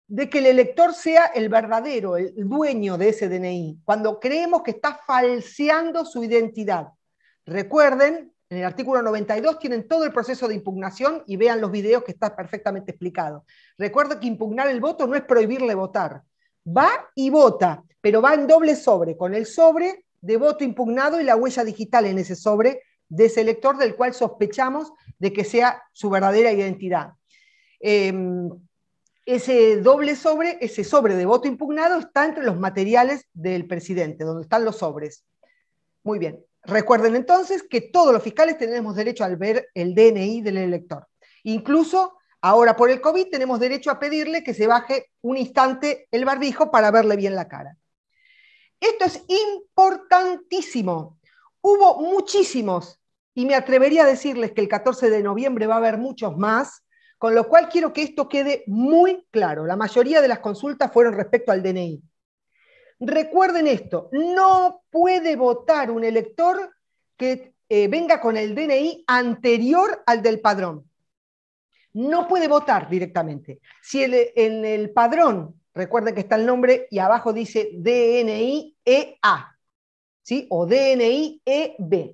de que el elector sea el verdadero, el dueño de ese DNI, cuando creemos que está falseando su identidad. Recuerden, en el artículo 92 tienen todo el proceso de impugnación y vean los videos que está perfectamente explicado. Recuerden que impugnar el voto no es prohibirle votar. Va y vota, pero va en doble sobre, con el sobre de voto impugnado y la huella digital en ese sobre de ese elector del cual sospechamos de que sea su verdadera identidad. Em, ese doble sobre, ese sobre de voto impugnado está entre los materiales del presidente, donde están los sobres. Muy bien. Recuerden entonces que todos los fiscales tenemos derecho al ver el DNI del elector. Incluso ahora por el COVID tenemos derecho a pedirle que se baje un instante el barbijo para verle bien la cara. Esto es importantísimo. Hubo muchísimos, y me atrevería a decirles que el 14 de noviembre va a haber muchos más, con lo cual quiero que esto quede muy claro. La mayoría de las consultas fueron respecto al DNI. Recuerden esto, no puede votar un elector que eh, venga con el DNI anterior al del padrón. No puede votar directamente. Si en el padrón, recuerden que está el nombre y abajo dice DNI EA, ¿sí? O DNI EB.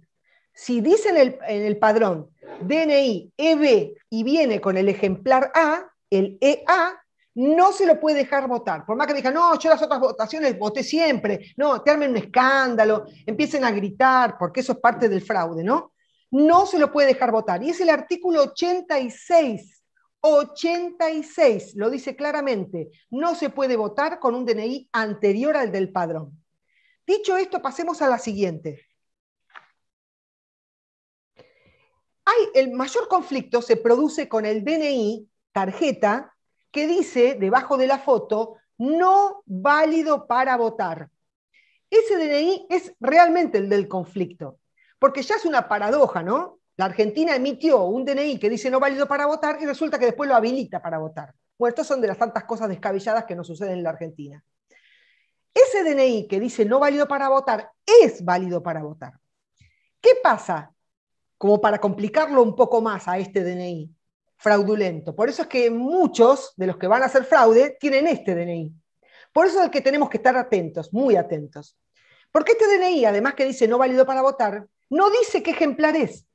Si dicen en el padrón DNI EB y viene con el ejemplar A, el EA, no se lo puede dejar votar. Por más que digan, no, yo las otras votaciones voté siempre, no, te armen un escándalo, empiecen a gritar, porque eso es parte del fraude, ¿no? No se lo puede dejar votar. Y es el artículo 86, 86, lo dice claramente, no se puede votar con un DNI anterior al del padrón. Dicho esto, pasemos a la siguiente. el mayor conflicto se produce con el DNI, tarjeta, que dice debajo de la foto, no válido para votar. Ese DNI es realmente el del conflicto, porque ya es una paradoja, ¿no? La Argentina emitió un DNI que dice no válido para votar y resulta que después lo habilita para votar. Bueno, estas son de las tantas cosas descabelladas que nos suceden en la Argentina. Ese DNI que dice no válido para votar es válido para votar. ¿Qué pasa? como para complicarlo un poco más a este DNI fraudulento. Por eso es que muchos de los que van a hacer fraude tienen este DNI. Por eso es que tenemos que estar atentos, muy atentos. Porque este DNI, además que dice no válido para votar, no dice qué ejemplar es.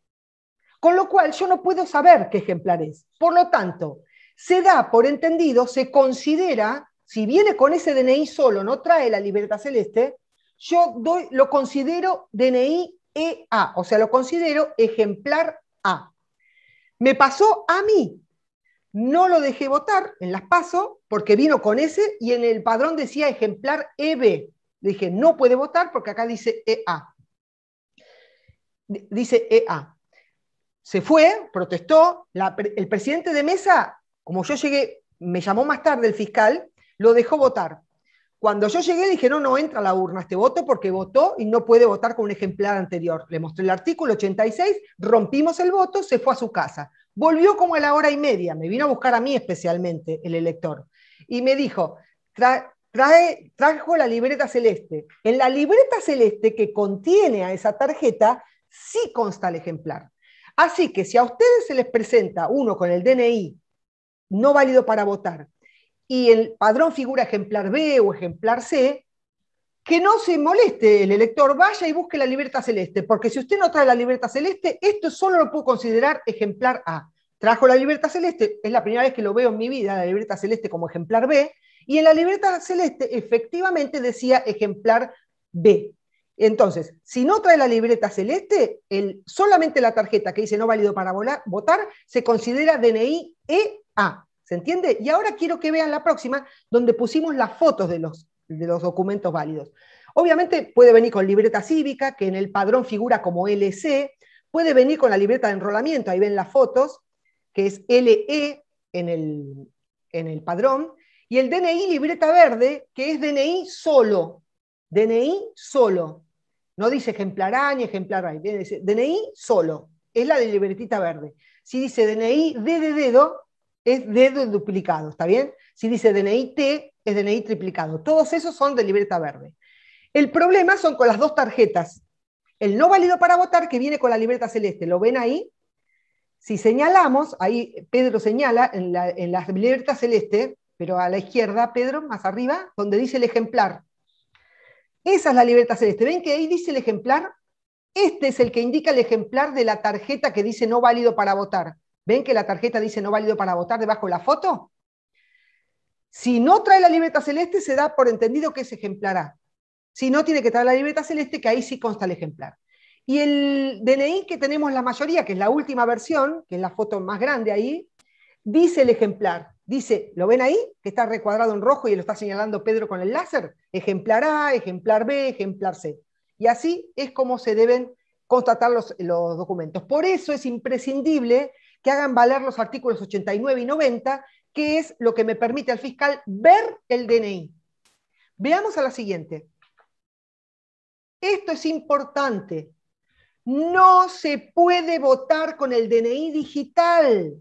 Con lo cual yo no puedo saber qué ejemplar es. Por lo tanto, se da por entendido, se considera, si viene con ese DNI solo, no trae la libertad celeste, yo doy, lo considero DNI EA, o sea, lo considero ejemplar A. Me pasó a mí. No lo dejé votar en las PASO porque vino con ese y en el padrón decía ejemplar EB. dije, no puede votar porque acá dice EA. dice EA. Se fue, protestó. el presidente de mesa, como yo llegué, me llamó más tarde el fiscal, lo dejó votar. Cuando yo llegué dije, no, no entra a la urna este voto porque votó y no puede votar con un ejemplar anterior. Le mostré el artículo 86, rompimos el voto, se fue a su casa. Volvió como a la hora y media, me vino a buscar a mí especialmente el elector. Y me dijo, trajo la libreta celeste. En la libreta celeste que contiene a esa tarjeta, sí consta el ejemplar. Así que si a ustedes se les presenta uno con el DNI no válido para votar y el padrón figura ejemplar B o ejemplar C, que no se moleste el elector, vaya y busque la libertad celeste, porque si usted no trae la libertad celeste, esto solo lo puedo considerar ejemplar A. Trajo la libertad celeste, es la primera vez que lo veo en mi vida, la libertad celeste como ejemplar B, y en la libertad celeste efectivamente decía ejemplar B. Entonces, si no trae la libreta celeste, el, solamente la tarjeta que dice no válido para votar se considera DNI EA. ¿Se entiende? Y ahora quiero que vean la próxima, donde pusimos las fotos de los, de los documentos válidos. Obviamente puede venir con libreta cívica, que en el padrón figura como LC, puede venir con la libreta de enrolamiento, ahí ven las fotos, que es LE en el, padrón, y el DNI libreta verde, que es DNI solo, DNI solo. No dice ejemplar A ni ejemplar A, DNI solo, es la de libretita verde. Si dice DNI D de dedo, es dedo duplicado, ¿está bien? Si dice DNI T, es DNI triplicado. Todos esos son de libreta verde. El problema son con las dos tarjetas. El no válido para votar que viene con la libreta celeste, ¿lo ven ahí? Si señalamos, ahí Pedro señala en la, en la libreta celeste, pero a la izquierda, Pedro, más arriba, donde dice el ejemplar. Esa es la libreta celeste. ¿Ven que ahí dice el ejemplar? Este es el que indica el ejemplar de la tarjeta que dice no válido para votar. ¿Ven que la tarjeta dice no válido para votar debajo de la foto? Si no trae la libreta celeste, se da por entendido que es ejemplar A. Si no, tiene que traer la libreta celeste, que ahí sí consta el ejemplar. Y el DNI que tenemos la mayoría, que es la última versión, que es la foto más grande ahí, dice el ejemplar. Dice, ¿lo ven ahí? Que está recuadrado en rojo y lo está señalando Pedro con el láser. Ejemplar A, ejemplar B, ejemplar C. Y así es como se deben constatar los, los documentos. Por eso es imprescindible que hagan valer los artículos 89 y 90, que es lo que me permite al fiscal ver el DNI. Veamos a la siguiente. Esto es importante. No se puede votar con el DNI digital,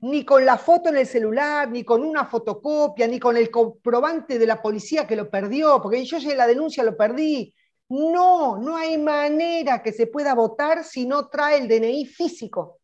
ni con la foto en el celular, ni con una fotocopia, ni con el comprobante de la policía que lo perdió, porque yo llegué la denuncia lo perdí. No, no hay manera que se pueda votar si no trae el DNI físico.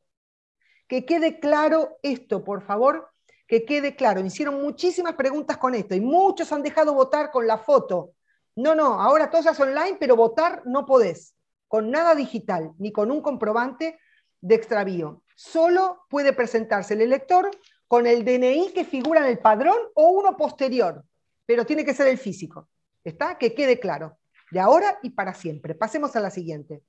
Que quede claro esto, por favor, que quede claro. hicieron muchísimas preguntas con esto y muchos han dejado votar con la foto. No, no, ahora todo es online, pero votar no podés, con nada digital, ni con un comprobante de extravío. Solo puede presentarse el elector con el DNI que figura en el padrón o uno posterior, pero tiene que ser el físico. ¿Está? Que quede claro. De ahora y para siempre. Pasemos a la siguiente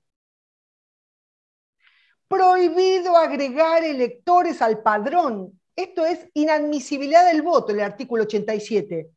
prohibido agregar electores al padrón. Esto es inadmisibilidad del voto, el artículo 87.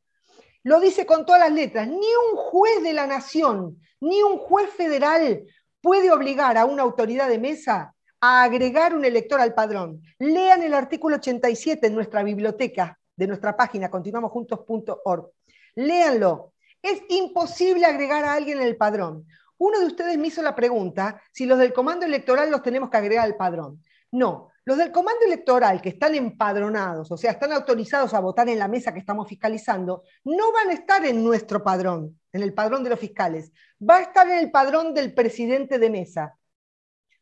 Lo dice con todas las letras. Ni un juez de la nación, ni un juez federal puede obligar a una autoridad de mesa a agregar un elector al padrón. Lean el artículo 87 en nuestra biblioteca, de nuestra página, continuamosjuntos.org. Léanlo. Es imposible agregar a alguien en el padrón. Uno de ustedes me hizo la pregunta si los del comando electoral los tenemos que agregar al padrón. No, los del comando electoral que están empadronados, o sea, están autorizados a votar en la mesa que estamos fiscalizando, no van a estar en nuestro padrón, en el padrón de los fiscales, va a estar en el padrón del presidente de mesa,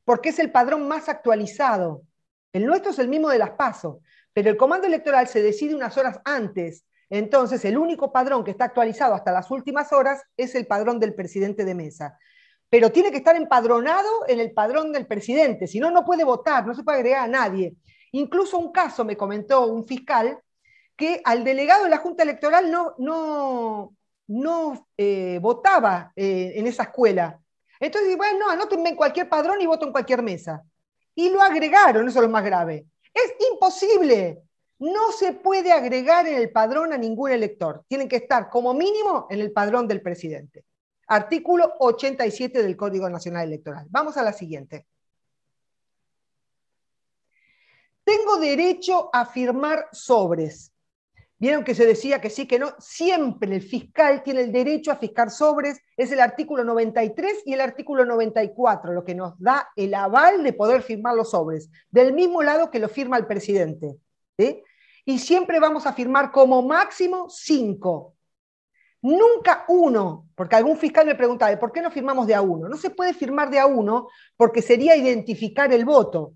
porque es el padrón más actualizado. El nuestro es el mismo de las PASO, pero el comando electoral se decide unas horas antes entonces, el único padrón que está actualizado hasta las últimas horas es el padrón del presidente de mesa. Pero tiene que estar empadronado en el padrón del presidente, si no, no puede votar, no se puede agregar a nadie. Incluso un caso me comentó un fiscal que al delegado de la Junta Electoral no, no, no eh, votaba eh, en esa escuela. Entonces, bueno, no, anótenme en cualquier padrón y voto en cualquier mesa. Y lo agregaron, eso es lo más grave. Es imposible no se puede agregar en el padrón a ningún elector. Tienen que estar como mínimo en el padrón del presidente. Artículo 87 del Código Nacional Electoral. Vamos a la siguiente. Tengo derecho a firmar sobres. Vieron que se decía que sí, que no. Siempre el fiscal tiene el derecho a fiscar sobres. Es el artículo 93 y el artículo 94 lo que nos da el aval de poder firmar los sobres. Del mismo lado que lo firma el presidente. ¿Sí? y siempre vamos a firmar como máximo cinco. Nunca uno, porque algún fiscal me preguntaba, ¿por qué no firmamos de a uno? No se puede firmar de a uno porque sería identificar el voto.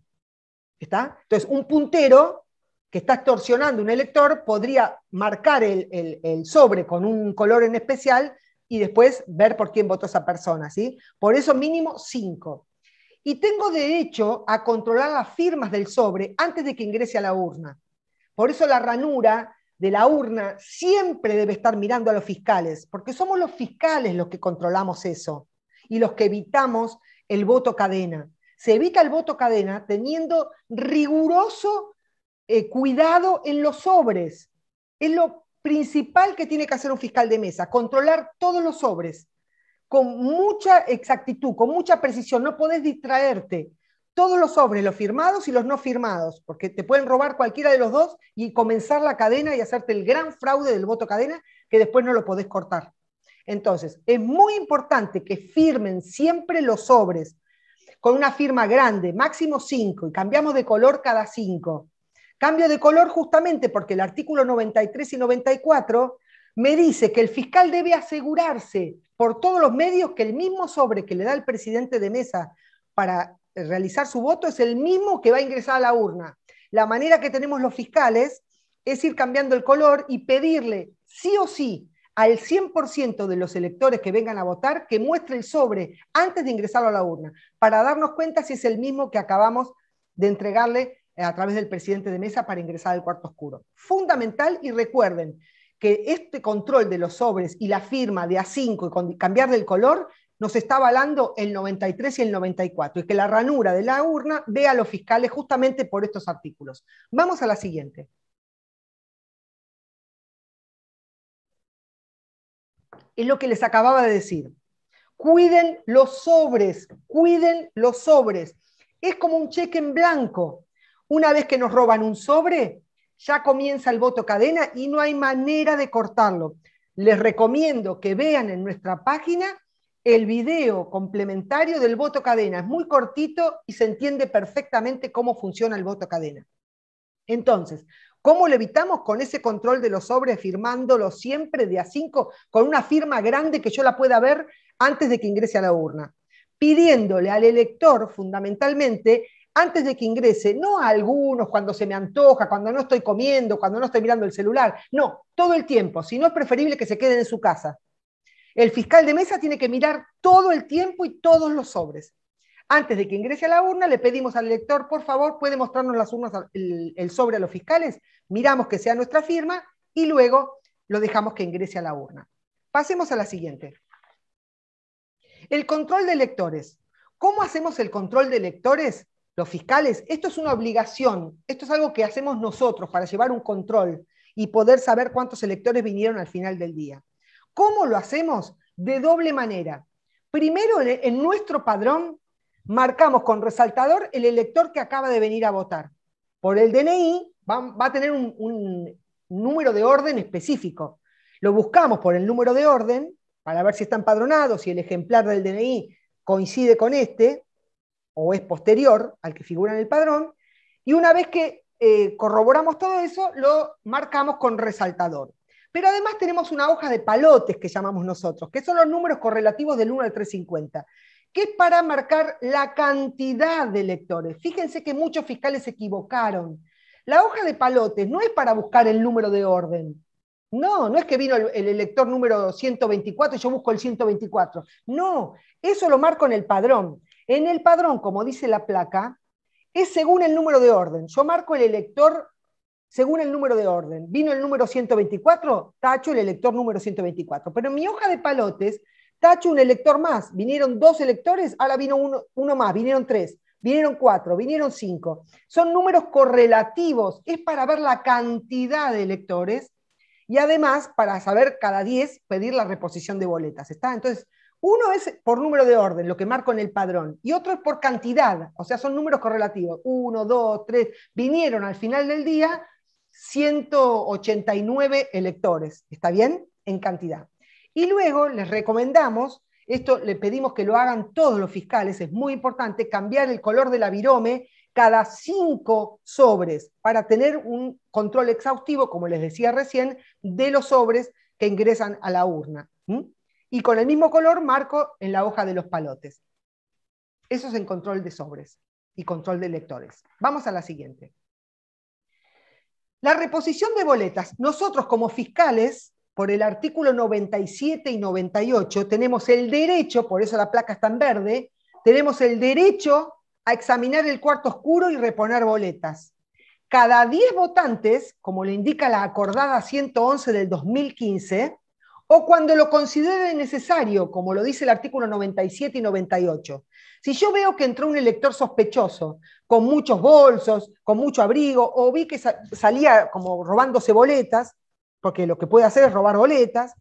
¿Está? Entonces, un puntero que está extorsionando un elector podría marcar el, sobre con un color en especial y después ver por quién votó esa persona. ¿sí? Por eso mínimo cinco. Y tengo derecho a controlar las firmas del sobre antes de que ingrese a la urna. Por eso la ranura de la urna siempre debe estar mirando a los fiscales, porque somos los fiscales los que controlamos eso y los que evitamos el voto cadena. Se evita el voto cadena teniendo riguroso eh, cuidado en los sobres. Es lo principal que tiene que hacer un fiscal de mesa, controlar todos los sobres con mucha exactitud, con mucha precisión. No podés distraerte todos los sobres, los firmados y los no firmados, porque te pueden robar cualquiera de los dos y comenzar la cadena y hacerte el gran fraude del voto cadena que después no lo podés cortar. Entonces, es muy importante que firmen siempre los sobres con una firma grande, máximo cinco, y cambiamos de color cada cinco. Cambio de color justamente porque el artículo 93 y 94 me dice que el fiscal debe asegurarse por todos los medios que el mismo sobre que le da el presidente de mesa para eh, realizar su voto es el mismo que va a ingresar a la urna. La manera que tenemos los fiscales es ir cambiando el color y pedirle sí o sí al 100% de los electores que vengan a votar que muestre el sobre antes de ingresarlo a la urna, para darnos cuenta si es el mismo que acabamos de entregarle eh, a través del presidente de mesa para ingresar al cuarto oscuro. Fundamental y recuerden que este control de los sobres y la firma de A5 y cambiar del color nos está avalando el 93 y el 94, y que la ranura de la urna vea a los fiscales justamente por estos artículos. Vamos a la siguiente. Es lo que les acababa de decir. Cuiden los sobres, cuiden los sobres. Es como un cheque en blanco. Una vez que nos roban un sobre, ya comienza el voto cadena y no hay manera de cortarlo. Les recomiendo que vean en nuestra página el video complementario del voto cadena. Es muy cortito y se entiende perfectamente cómo funciona el voto cadena. Entonces, ¿cómo lo evitamos con ese control de los sobres firmándolo siempre de a cinco con una firma grande que yo la pueda ver antes de que ingrese a la urna? Pidiéndole al elector fundamentalmente antes de que ingrese, no a algunos cuando se me antoja, cuando no estoy comiendo, cuando no estoy mirando el celular, no, todo el tiempo, si no es preferible que se queden en su casa. El fiscal de mesa tiene que mirar todo el tiempo y todos los sobres. Antes de que ingrese a la urna, le pedimos al elector, por favor, puede mostrarnos las urnas, el, el sobre a los fiscales, miramos que sea nuestra firma y luego lo dejamos que ingrese a la urna. Pasemos a la siguiente. El control de electores. ¿Cómo hacemos el control de electores? Los fiscales, esto es una obligación, esto es algo que hacemos nosotros para llevar un control y poder saber cuántos electores vinieron al final del día. ¿Cómo lo hacemos? De doble manera. Primero, en nuestro padrón, marcamos con resaltador el elector que acaba de venir a votar. Por el DNI va, a tener un, número de orden específico. Lo buscamos por el número de orden para ver si está empadronado, si el ejemplar del DNI coincide con este o es posterior al que figura en el padrón. Y una vez que eh, corroboramos todo eso, lo marcamos con resaltador. Pero además tenemos una hoja de palotes que llamamos nosotros, que son los números correlativos del 1 al 350, que es para marcar la cantidad de electores. Fíjense que muchos fiscales se equivocaron. La hoja de palotes no es para buscar el número de orden. No, no es que vino el, elector número 124 y yo busco el 124. No, eso lo marco en el padrón. En el padrón, como dice la placa, es según el número de orden. Yo marco el elector según el número de orden. Vino el número 124, tacho el elector número 124. Pero en mi hoja de palotes, tacho un elector más. Vinieron dos electores, ahora vino uno, uno más, vinieron tres, vinieron cuatro, vinieron cinco. Son números correlativos, es para ver la cantidad de electores y además para saber cada diez pedir la reposición de boletas. ¿está? Entonces, uno es por número de orden, lo que marco en el padrón, y otro es por cantidad, o sea, son números correlativos. Uno, dos, tres, vinieron al final del día 189 electores, ¿está bien? En cantidad. Y luego les recomendamos, esto le pedimos que lo hagan todos los fiscales, es muy importante, cambiar el color de la virome cada cinco sobres para tener un control exhaustivo, como les decía recién, de los sobres que ingresan a la urna. Y con el mismo color marco en la hoja de los palotes. Eso es en control de sobres y control de electores. Vamos a la siguiente. La reposición de boletas. Nosotros como fiscales, por el artículo 97 y 98, tenemos el derecho, por eso la placa está en verde, tenemos el derecho a examinar el cuarto oscuro y reponer boletas. Cada 10 votantes, como lo indica la acordada 111 del 2015, o cuando lo considere necesario, como lo dice el artículo 97 y 98. Si yo veo que entró un elector sospechoso, con muchos bolsos, con mucho abrigo, o vi que salía como robándose boletas, porque lo que puede hacer es robar boletas,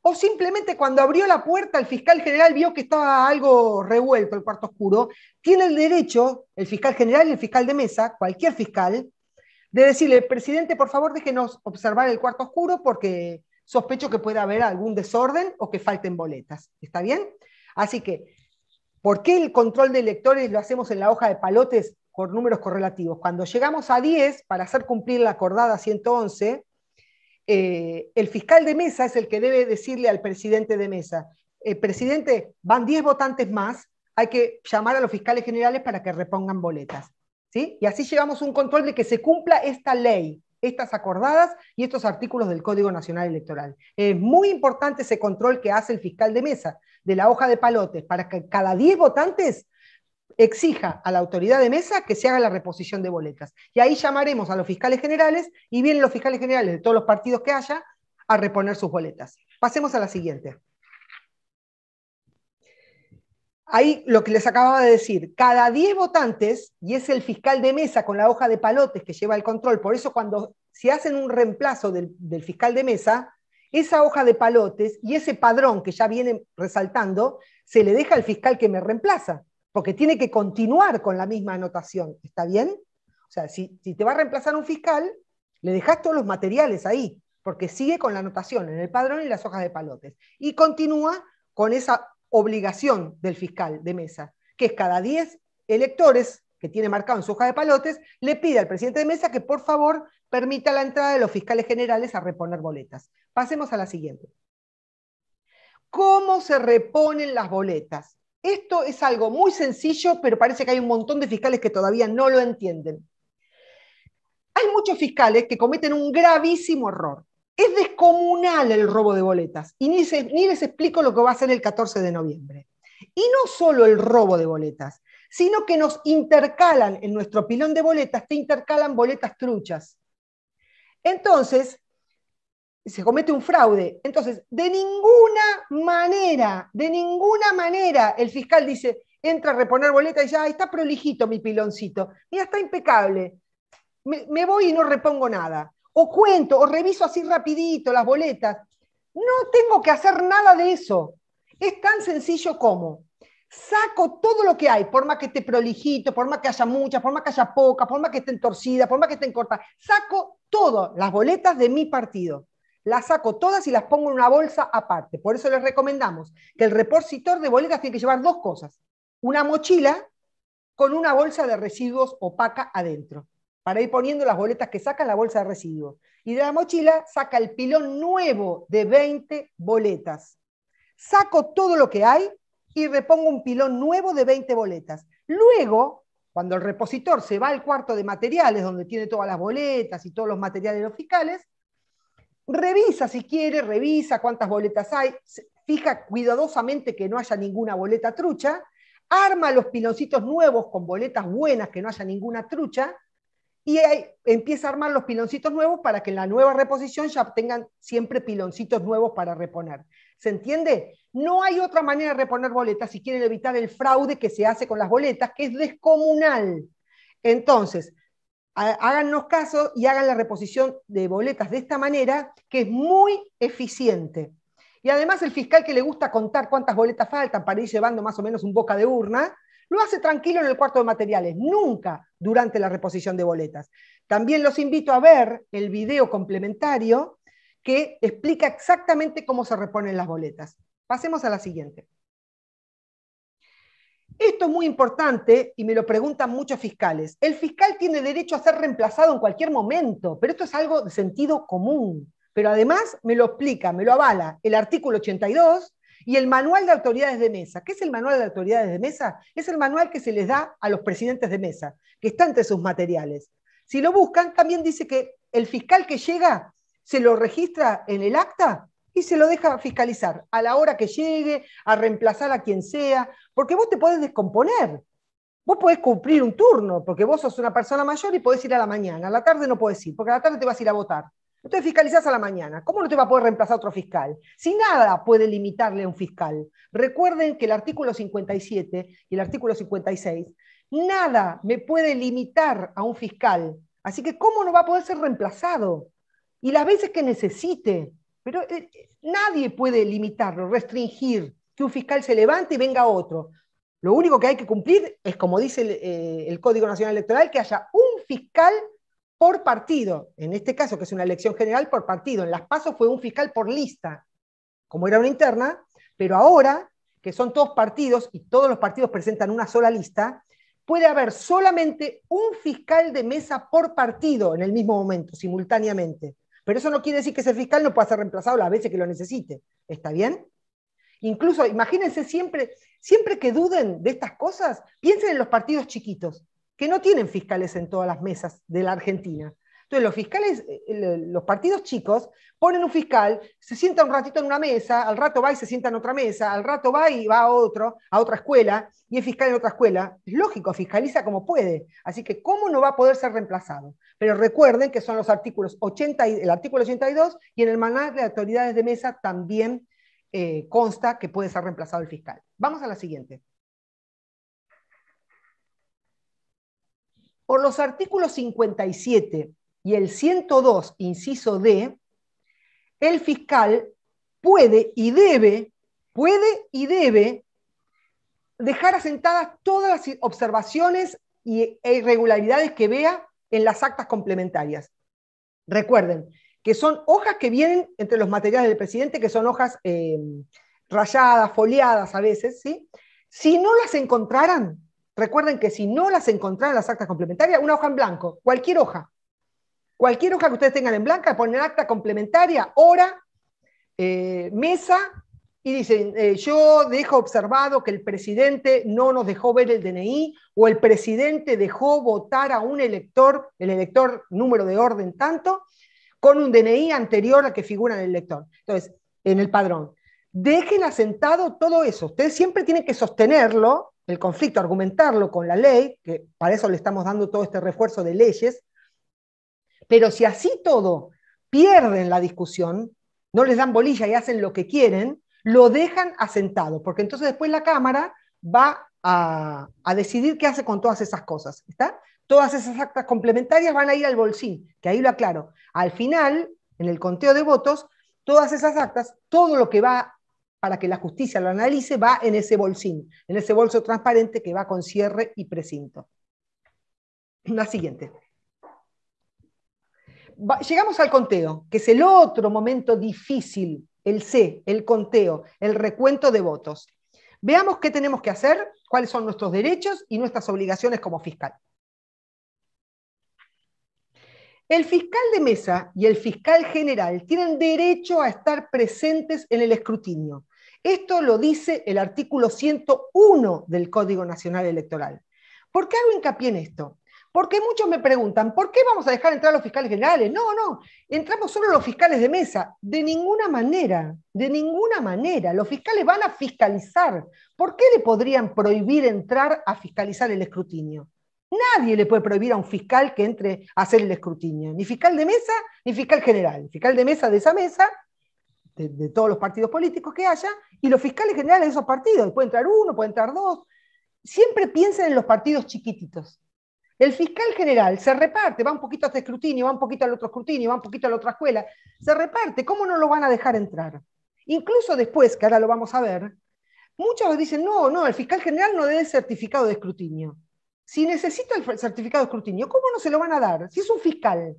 o simplemente cuando abrió la puerta el fiscal general vio que estaba algo revuelto el cuarto oscuro, tiene el derecho, el fiscal general y el fiscal de mesa, cualquier fiscal, de decirle, presidente, por favor déjenos observar el cuarto oscuro porque sospecho que puede haber algún desorden o que falten boletas. ¿Está bien? Así que ¿Por qué el control de electores lo hacemos en la hoja de palotes por números correlativos? Cuando llegamos a 10, para hacer cumplir la acordada 111, eh, el fiscal de mesa es el que debe decirle al presidente de mesa, eh, presidente, van 10 votantes más, hay que llamar a los fiscales generales para que repongan boletas. ¿sí? Y así a un control de que se cumpla esta ley, estas acordadas y estos artículos del Código Nacional Electoral. Es muy importante ese control que hace el fiscal de mesa de la hoja de palotes para que cada 10 votantes exija a la autoridad de mesa que se haga la reposición de boletas. Y ahí llamaremos a los fiscales generales y vienen los fiscales generales de todos los partidos que haya a reponer sus boletas. Pasemos a la siguiente. Ahí lo que les acababa de decir, cada 10 votantes, y es el fiscal de mesa con la hoja de palotes que lleva el control, por eso cuando se hacen un reemplazo del, del fiscal de mesa, esa hoja de palotes y ese padrón que ya viene resaltando, se le deja al fiscal que me reemplaza, porque tiene que continuar con la misma anotación. ¿Está bien? O sea, si, si te va a reemplazar un fiscal, le dejas todos los materiales ahí, porque sigue con la anotación en el padrón y las hojas de palotes. Y continúa con esa obligación del fiscal de mesa, que es cada 10 electores que tiene marcado en su hoja de palotes, le pide al presidente de mesa que por favor permita la entrada de los fiscales generales a reponer boletas. Pasemos a la siguiente. ¿Cómo se reponen las boletas? Esto es algo muy sencillo, pero parece que hay un montón de fiscales que todavía no lo entienden. Hay muchos fiscales que cometen un gravísimo error. Es descomunal el robo de boletas y ni, les explico lo que va a ser el 14 de noviembre. Y no solo el robo de boletas, sino que nos intercalan en nuestro pilón de boletas, te intercalan boletas truchas. Entonces, se comete un fraude. Entonces, de ninguna manera, de ninguna manera, el fiscal dice, entra a reponer boletas y ya está prolijito mi piloncito, mira, está impecable, me, voy y no repongo nada. O cuento, o reviso así rapidito las boletas. No tengo que hacer nada de eso. Es tan sencillo como saco todo lo que hay, por más que esté prolijito, por más que haya muchas, por más que haya pocas, por más que estén torcidas, por más que estén cortas, saco todas las boletas de mi partido las saco todas y las pongo en una bolsa aparte. Por eso les recomendamos que el repositor de boletas tiene que llevar dos cosas. Una mochila con una bolsa de residuos opaca adentro, para ir poniendo las boletas que saca en la bolsa de residuos. Y de la mochila saca el pilón nuevo de 20 boletas. Saco todo lo que hay y repongo un pilón nuevo de 20 boletas. Luego, cuando el repositor se va al cuarto de materiales, donde tiene todas las boletas y todos los materiales fiscales, Revisa si quiere, revisa cuántas boletas hay, fija cuidadosamente que no haya ninguna boleta trucha, arma los piloncitos nuevos con boletas buenas, que no haya ninguna trucha, y empieza a armar los piloncitos nuevos para que en la nueva reposición ya tengan siempre piloncitos nuevos para reponer. ¿Se entiende? No hay otra manera de reponer boletas si quieren evitar el fraude que se hace con las boletas, que es descomunal. Entonces, háganos caso y hagan la reposición de boletas de esta manera, que es muy eficiente. Y además el fiscal que le gusta contar cuántas boletas faltan para ir llevando más o menos un boca de urna, lo hace tranquilo en el cuarto de materiales, nunca durante la reposición de boletas. También los invito a ver el video complementario que explica exactamente cómo se reponen las boletas. Pasemos a la siguiente. Esto es muy importante y me lo preguntan muchos fiscales. El fiscal tiene derecho a ser reemplazado en cualquier momento, pero esto es algo de sentido común. Pero además me lo explica, me lo avala el artículo 82 y el manual de autoridades de mesa. ¿Qué es el manual de autoridades de mesa? Es el manual que se les da a los presidentes de mesa, que está entre sus materiales. Si lo buscan, también dice que el fiscal que llega se lo registra en el acta se lo deja fiscalizar a la hora que llegue, a reemplazar a quien sea, porque vos te podés descomponer. Vos podés cumplir un turno, porque vos sos una persona mayor y podés ir a la mañana. A la tarde no podés ir, porque a la tarde te vas a ir a votar. Entonces fiscalizás a la mañana. ¿Cómo no te va a poder reemplazar otro fiscal? Si nada puede limitarle a un fiscal. Recuerden que el artículo 57 y el artículo 56, nada me puede limitar a un fiscal. Así que, ¿cómo no va a poder ser reemplazado? Y las veces que necesite. Pero eh, eh, nadie puede limitarlo, restringir que un fiscal se levante y venga otro. Lo único que hay que cumplir es, como dice el, eh, el Código Nacional Electoral, que haya un fiscal por partido. En este caso, que es una elección general por partido. En las pasos fue un fiscal por lista, como era una interna, pero ahora, que son todos partidos y todos los partidos presentan una sola lista, puede haber solamente un fiscal de mesa por partido en el mismo momento, simultáneamente. Pero eso no quiere decir que ese fiscal no pueda ser reemplazado las veces que lo necesite. ¿Está bien? Incluso, imagínense siempre, siempre que duden de estas cosas, piensen en los partidos chiquitos, que no tienen fiscales en todas las mesas de la Argentina. Entonces, los fiscales, eh, los partidos chicos, ponen un fiscal, se sienta un ratito en una mesa, al rato va y se sienta en otra mesa, al rato va y va a otro, a otra escuela, y es fiscal en otra escuela. Es lógico, fiscaliza como puede. Así que, ¿cómo no va a poder ser reemplazado? Pero recuerden que son los artículos 80, el artículo 82 y en el manual de autoridades de mesa también eh, consta que puede ser reemplazado el fiscal. Vamos a la siguiente. Por los artículos 57 y el 102, inciso D, el fiscal puede y debe, puede y debe dejar asentadas todas las observaciones e irregularidades que vea en las actas complementarias. Recuerden que son hojas que vienen entre los materiales del presidente, que son hojas em, rayadas, foliadas a veces, Si no las encontraran, recuerden que si no las encontraran las actas complementarias, una hoja en blanco, cualquier hoja, Cualquier hoja que ustedes tengan en blanca, ponen acta complementaria, hora, eh, mesa, y dicen, eh, yo dejo observado que el presidente no nos dejó ver el DNI o el presidente dejó votar a un elector, el elector número de orden tanto, con un DNI anterior al que figura en el elector. Entonces, en el padrón. Dejen asentado todo eso. Ustedes siempre tienen que sostenerlo, el conflicto, argumentarlo con la ley, que para eso le estamos dando todo este refuerzo de leyes, pero si así todo pierden la discusión, no les dan bolilla y hacen lo que quieren, lo dejan asentado, porque entonces después la Cámara va a, decidir qué hace con todas esas cosas. ¿está? Todas esas actas complementarias van a ir al bolsín, que ahí lo aclaro. Al final, en el conteo de votos, todas esas actas, todo lo que va para que la justicia lo analice, va en ese bolsín, en ese bolso transparente que va con cierre y precinto. La siguiente llegamos al conteo, que es el otro momento difícil, el C, el conteo, el recuento de votos. Veamos qué tenemos que hacer, cuáles son nuestros derechos y nuestras obligaciones como fiscal. El fiscal de mesa y el fiscal general tienen derecho a estar presentes en el escrutinio. Esto lo dice el artículo 101 del Código Nacional Electoral. ¿Por qué hago hincapié en esto? Porque muchos me preguntan, ¿por qué vamos a dejar entrar a los fiscales generales? No, no, entramos solo los fiscales de mesa. De ninguna manera, de ninguna manera. Los fiscales van a fiscalizar. ¿Por qué le podrían prohibir entrar a fiscalizar el escrutinio? Nadie le puede prohibir a un fiscal que entre a hacer el escrutinio, ni fiscal de mesa, ni fiscal general. fiscal de mesa de esa mesa, de, de, todos los partidos políticos que haya, y los fiscales generales de esos partidos. Puede entrar uno, puede entrar dos. Siempre piensen en los partidos chiquititos. El fiscal general se reparte, va un poquito a este escrutinio, va un poquito al otro escrutinio, va un poquito a la otra escuela, se reparte, ¿cómo no lo van a dejar entrar? Incluso después, que ahora lo vamos a ver, muchos dicen, no, no, el fiscal general no dé el certificado de escrutinio. Si necesita el certificado de escrutinio, ¿cómo no se lo van a dar? Si es un fiscal,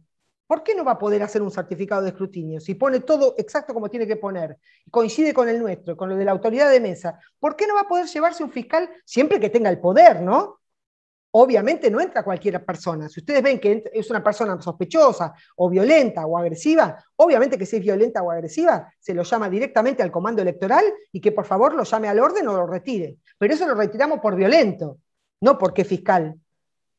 ¿por qué no va a poder hacer un certificado de escrutinio? Si pone todo exacto como tiene que poner, coincide con el nuestro, con lo de la autoridad de mesa, ¿por qué no va a poder llevarse un fiscal siempre que tenga el poder, ¿no? Obviamente no entra cualquier persona. Si ustedes ven que es una persona sospechosa o violenta o agresiva, obviamente que si es violenta o agresiva, se lo llama directamente al comando electoral y que por favor lo llame al orden o lo retire. Pero eso lo retiramos por violento, no porque fiscal.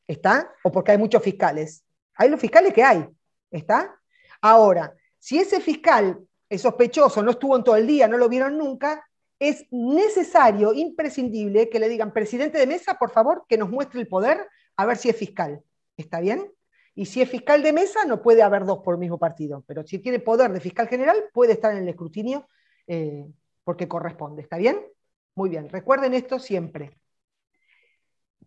¿Está? O porque hay muchos fiscales. Hay los fiscales que hay. ¿Está? Ahora, si ese fiscal, es sospechoso, no estuvo en todo el día, no lo vieron nunca, es necesario, imprescindible, que le digan, presidente de mesa, por favor, que nos muestre el poder, a ver si es fiscal. ¿Está bien? Y si es fiscal de mesa, no puede haber dos por el mismo partido, pero si tiene poder de fiscal general, puede estar en el escrutinio eh, porque corresponde. ¿Está bien? Muy bien, recuerden esto siempre.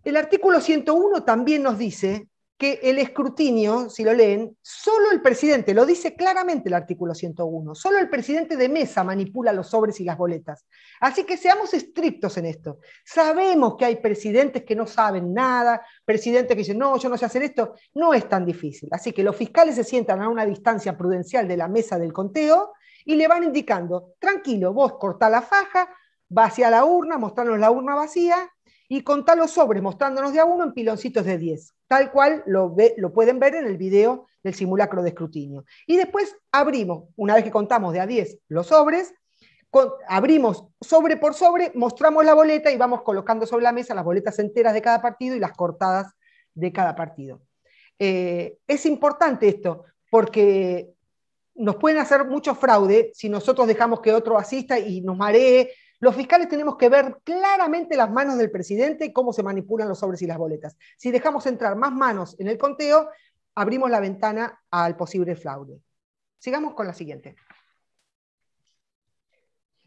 El artículo 101 también nos dice que el escrutinio, si lo leen, solo el presidente, lo dice claramente el artículo 101, solo el presidente de mesa manipula los sobres y las boletas. Así que seamos estrictos en esto. Sabemos que hay presidentes que no saben nada, presidentes que dicen, no, yo no sé hacer esto, no es tan difícil. Así que los fiscales se sientan a una distancia prudencial de la mesa del conteo y le van indicando, tranquilo, vos cortá la faja, vacía la urna, mostrarnos la urna vacía y contar los sobres mostrándonos de a uno en piloncitos de 10, tal cual lo, lo pueden ver en el video del simulacro de escrutinio. Y después abrimos, una vez que contamos de a 10 los sobres, abrimos sobre por sobre, mostramos la boleta y vamos colocando sobre la mesa las boletas enteras de cada partido y las cortadas de cada partido. Eh, es importante esto porque nos pueden hacer mucho fraude si nosotros dejamos que otro asista y nos maree los fiscales tenemos que ver claramente las manos del presidente y cómo se manipulan los sobres y las boletas. Si dejamos entrar más manos en el conteo, abrimos la ventana al posible fraude. Sigamos con la siguiente.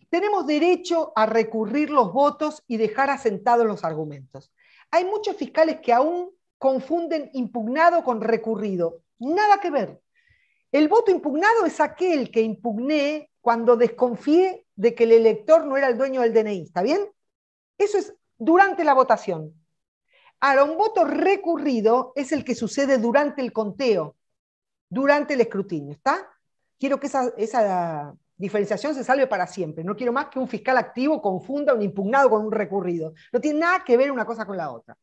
Tenemos derecho a recurrir los votos y dejar asentados los argumentos. Hay muchos fiscales que aún confunden impugnado con recurrido. Nada que ver. El voto impugnado es aquel que impugné cuando desconfié de que el elector no era el dueño del DNI, ¿está bien? Eso es durante la votación. Ahora, un voto recurrido es el que sucede durante el conteo, durante el escrutinio, ¿está? Quiero que esa, diferenciación se salve para siempre. No quiero más que un fiscal activo confunda un impugnado con un recurrido. No tiene nada que ver una cosa con la otra.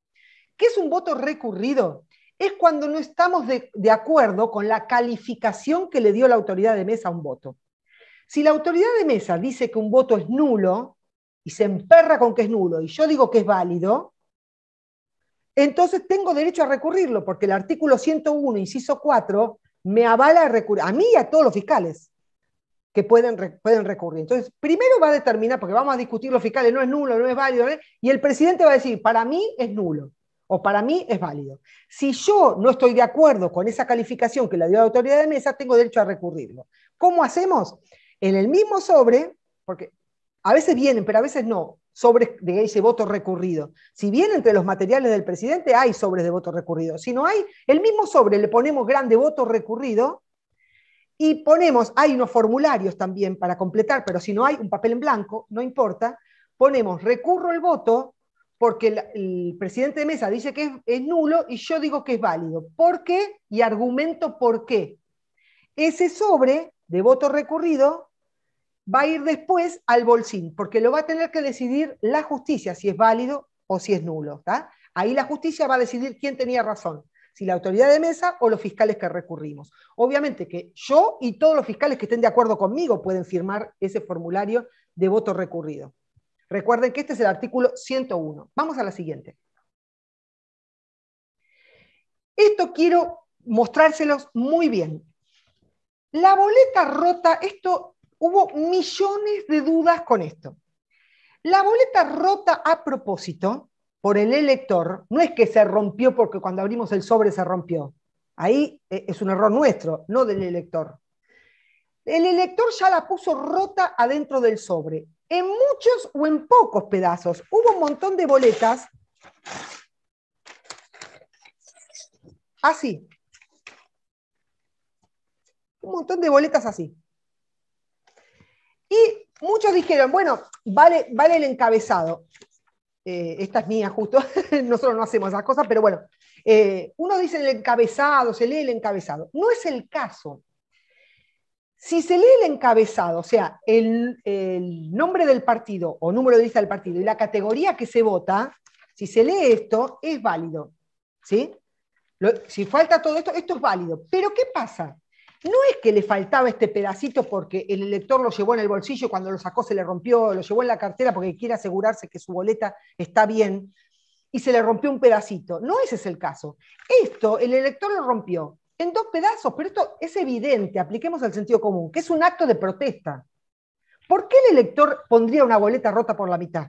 ¿Qué es un voto recurrido? Es cuando no estamos de acuerdo con la calificación que le dio la autoridad de mesa a un voto. Si la autoridad de mesa dice que un voto es nulo y se emperra con que es nulo y yo digo que es válido, entonces tengo derecho a recurrirlo, porque el artículo 101, inciso 4, me avala recurrir, a mí y a todos los fiscales que pueden, pueden recurrir. Entonces, primero va a determinar, porque vamos a discutir los fiscales, no es nulo, no es válido, ¿eh? y el presidente va a decir, para mí es nulo, o para mí es válido. Si yo no estoy de acuerdo con esa calificación que le dio la autoridad de mesa, tengo derecho a recurrirlo. ¿Cómo hacemos? en el mismo sobre, porque a veces vienen, pero a veces no, sobres de ese voto recurrido. Si bien entre los materiales del presidente hay sobres de voto recurrido, si no hay, el mismo sobre le ponemos grande voto recurrido y ponemos, hay unos formularios también para completar, pero si no hay un papel en blanco, no importa, ponemos recurro el voto porque el, presidente de mesa dice que es, es nulo y yo digo que es válido. ¿Por qué? Y argumento por qué. Ese sobre de voto recurrido va a ir después al bolsín, porque lo va a tener que decidir la justicia si es válido o si es nulo. Ahí la justicia va a decidir quién tenía razón, si la autoridad de mesa o los fiscales que recurrimos. Obviamente que yo y todos los fiscales que estén de acuerdo conmigo pueden firmar ese formulario de voto recurrido. Recuerden que este es el artículo 101. Vamos a la siguiente. Esto quiero mostrárselos muy bien. La boleta rota, esto Hubo millones de dudas con esto. La boleta rota a propósito por el elector no es que se rompió porque cuando abrimos el sobre se rompió. Ahí eh, es un error nuestro, no del elector. El elector ya la puso rota adentro del sobre, en muchos o en pocos pedazos. Hubo un montón de boletas así. Un montón de boletas así. Y muchos dijeron, bueno, vale, vale el encabezado. Eh, esta es mía justo, nosotros no hacemos esas cosas, pero bueno, eh, uno dice el encabezado, se lee el encabezado. No es el caso. Si se lee el encabezado, o sea, el, nombre del partido o número de lista del partido y la categoría que se vota, si se lee esto, es válido. ¿sí? si falta todo esto, esto es válido. Pero ¿qué pasa? no es que le faltaba este pedacito porque el elector lo llevó en el bolsillo, cuando lo sacó se le rompió, lo llevó en la cartera porque quiere asegurarse que su boleta está bien y se le rompió un pedacito. No ese es el caso. Esto, el elector lo rompió en dos pedazos, pero esto es evidente, apliquemos al sentido común, que es un acto de protesta. ¿Por qué el elector pondría una boleta rota por la mitad?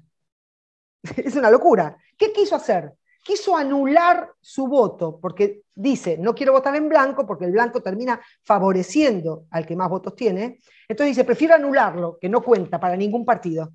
es una locura. ¿Qué quiso hacer? quiso anular su voto, porque dice, no quiero votar en blanco, porque el blanco termina favoreciendo al que más votos tiene. Entonces dice, prefiero anularlo, que no cuenta para ningún partido.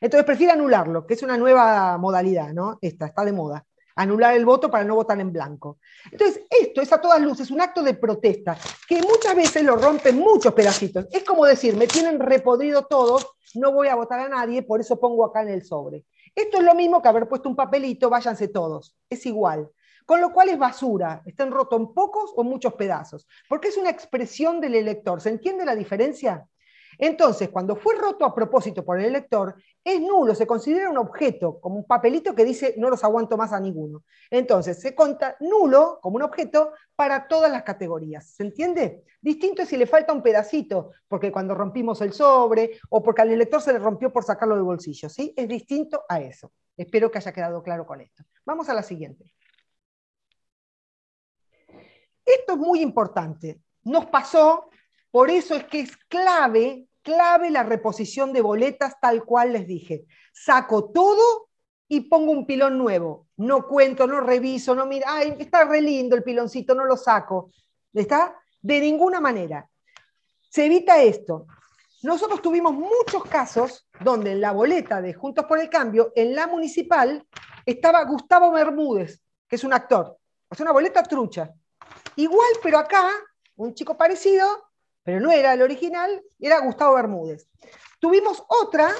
Entonces prefiero anularlo, que es una nueva modalidad, ¿no? Esta está de moda. Anular el voto para no votar en blanco. Entonces, esto es a todas luces un acto de protesta, que muchas veces lo rompen muchos pedacitos. Es como decir, me tienen repodrido todos, no voy a votar a nadie, por eso pongo acá en el sobre. Esto es lo mismo que haber puesto un papelito, váyanse todos, es igual. Con lo cual es basura, están rotos en pocos o muchos pedazos, porque es una expresión del elector. ¿Se entiende la diferencia? Entonces, cuando fue roto a propósito por el elector, es nulo, se considera un objeto, como un papelito que dice no los aguanto más a ninguno. Entonces, se cuenta nulo como un objeto para todas las categorías. ¿Se entiende? Distinto es si le falta un pedacito, porque cuando rompimos el sobre o porque al elector se le rompió por sacarlo del bolsillo. ¿sí? Es distinto a eso. Espero que haya quedado claro con esto. Vamos a la siguiente. Esto es muy importante. Nos pasó por eso es que es clave, clave la reposición de boletas tal cual les dije. Saco todo y pongo un pilón nuevo. No cuento, no reviso, no mira. ay, está re lindo el piloncito, no lo saco. ¿Está? De ninguna manera. Se evita esto. Nosotros tuvimos muchos casos donde en la boleta de Juntos por el Cambio, en la municipal, estaba Gustavo Bermúdez, que es un actor. O una boleta trucha. Igual, pero acá, un chico parecido, pero no era el original, era Gustavo Bermúdez. Tuvimos otra,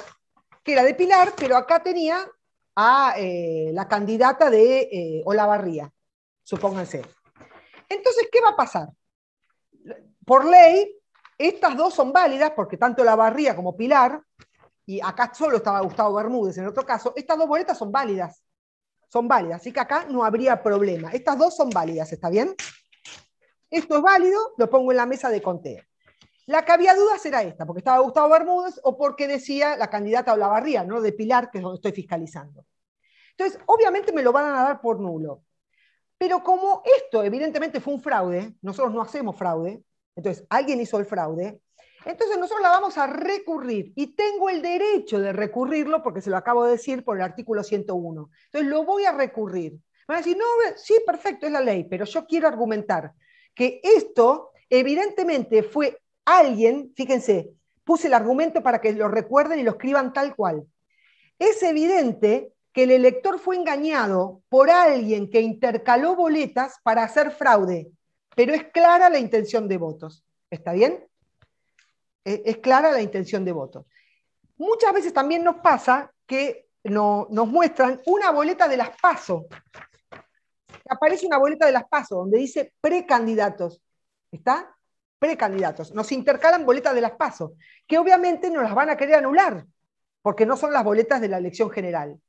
que era de Pilar, pero acá tenía a eh, la candidata de eh, Olavarría, supónganse. Entonces, ¿qué va a pasar? Por ley, estas dos son válidas, porque tanto Olavarría como Pilar, y acá solo estaba Gustavo Bermúdez en otro caso, estas dos boletas son válidas. Son válidas, así que acá no habría problema. Estas dos son válidas, ¿está bien? Esto es válido, lo pongo en la mesa de conteo. La que había dudas era esta, porque estaba Gustavo Bermúdez o porque decía la candidata Olavarría, no de Pilar, que es donde estoy fiscalizando. Entonces, obviamente me lo van a dar por nulo. Pero como esto evidentemente fue un fraude, nosotros no hacemos fraude, entonces alguien hizo el fraude, entonces nosotros la vamos a recurrir y tengo el derecho de recurrirlo porque se lo acabo de decir por el artículo 101. Entonces lo voy a recurrir. Van a decir, no, sí, perfecto, es la ley, pero yo quiero argumentar que esto evidentemente fue alguien, fíjense, puse el argumento para que lo recuerden y lo escriban tal cual. Es evidente que el elector fue engañado por alguien que intercaló boletas para hacer fraude, pero es clara la intención de votos. ¿Está bien? E, es clara la intención de votos. Muchas veces también nos pasa que nos muestran una boleta de las PASO. Aparece una boleta de las PASO donde dice precandidatos. ¿Está? precandidatos. Nos intercalan boletas de las pasos, que obviamente no las van a querer anular, porque no son las boletas de la elección general.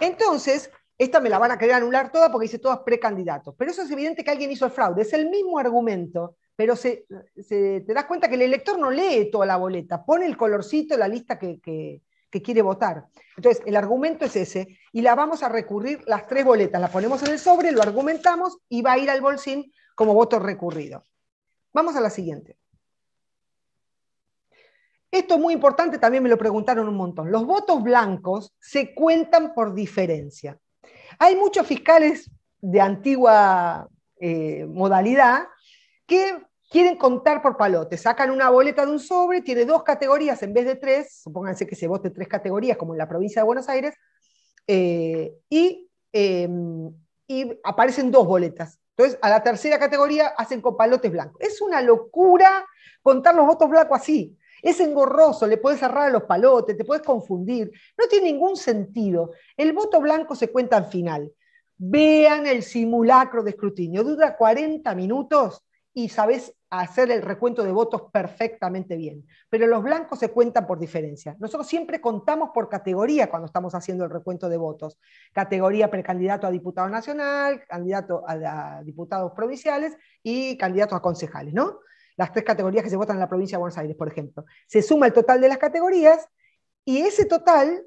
Entonces, esta me la van a querer anular toda porque dice todas precandidatos. Pero eso es evidente que alguien hizo el fraude. Es el mismo argumento, pero se, te das cuenta que el elector no lee toda la boleta, pone el colorcito, la lista que, quiere votar. Entonces, el argumento es ese, y la vamos a recurrir las tres boletas. la ponemos en el sobre, lo argumentamos y va a ir al bolsín como voto recurrido. Vamos a la siguiente. Esto es muy importante, también me lo preguntaron un montón. Los votos blancos se cuentan por diferencia. Hay muchos fiscales de antigua eh, modalidad que quieren contar por palote. Sacan una boleta de un sobre, tiene dos categorías en vez de tres, supónganse que se vote tres categorías como en la provincia de Buenos Aires, eh, em, y aparecen dos boletas. Entonces, a la tercera categoría hacen con palotes blancos. Es una locura contar los votos blancos así. Es engorroso, le puedes cerrar a los palotes, te puedes confundir. No tiene ningún sentido. El voto blanco se cuenta al final. Vean el simulacro de escrutinio. Dura 40 minutos y sabes hacer el recuento de votos perfectamente bien. Pero los blancos se cuentan por diferencia. Nosotros siempre contamos por categoría cuando estamos haciendo el recuento de votos. Categoría precandidato a diputado nacional, candidato a, diputados provinciales y candidato a concejales, ¿no? Las tres categorías que se votan en la provincia de Buenos Aires, por ejemplo. Se suma el total de las categorías y ese total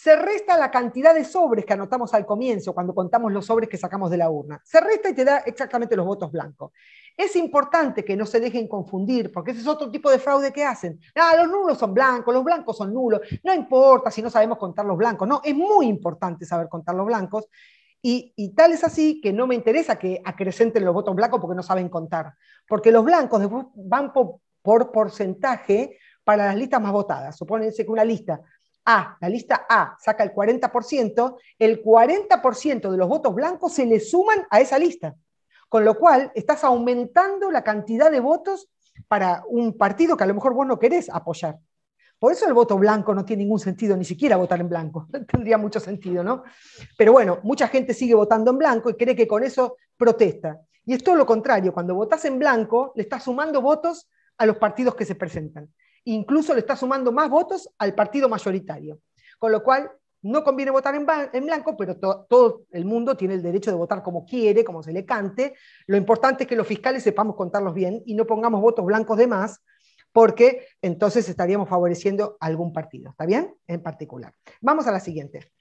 se resta la cantidad de sobres que anotamos al comienzo cuando contamos los sobres que sacamos de la urna. Se resta y te da exactamente los votos blancos. Es importante que no se dejen confundir, porque ese es otro tipo de fraude que hacen. Ah, los nulos son blancos, los blancos son nulos, no importa si no sabemos contar los blancos. No, es muy importante saber contar los blancos. Y, tal es así que no me interesa que acrecenten los votos blancos porque no saben contar. Porque los blancos van por, porcentaje para las listas más votadas. Supónense que una lista a, la lista A saca el 40%, el 40% de los votos blancos se le suman a esa lista. Con lo cual, estás aumentando la cantidad de votos para un partido que a lo mejor vos no querés apoyar. Por eso el voto blanco no tiene ningún sentido, ni siquiera votar en blanco. Tendría mucho sentido, ¿no? Pero bueno, mucha gente sigue votando en blanco y cree que con eso protesta. Y es todo lo contrario. Cuando votas en blanco, le estás sumando votos a los partidos que se presentan incluso le está sumando más votos al partido mayoritario. Con lo cual, no conviene votar en, blanco, pero todo el mundo tiene el derecho de votar como quiere, como se le cante. Lo importante es que los fiscales sepamos contarlos bien y no pongamos votos blancos de más, porque entonces estaríamos favoreciendo algún partido, ¿está bien? En particular. Vamos a la siguiente.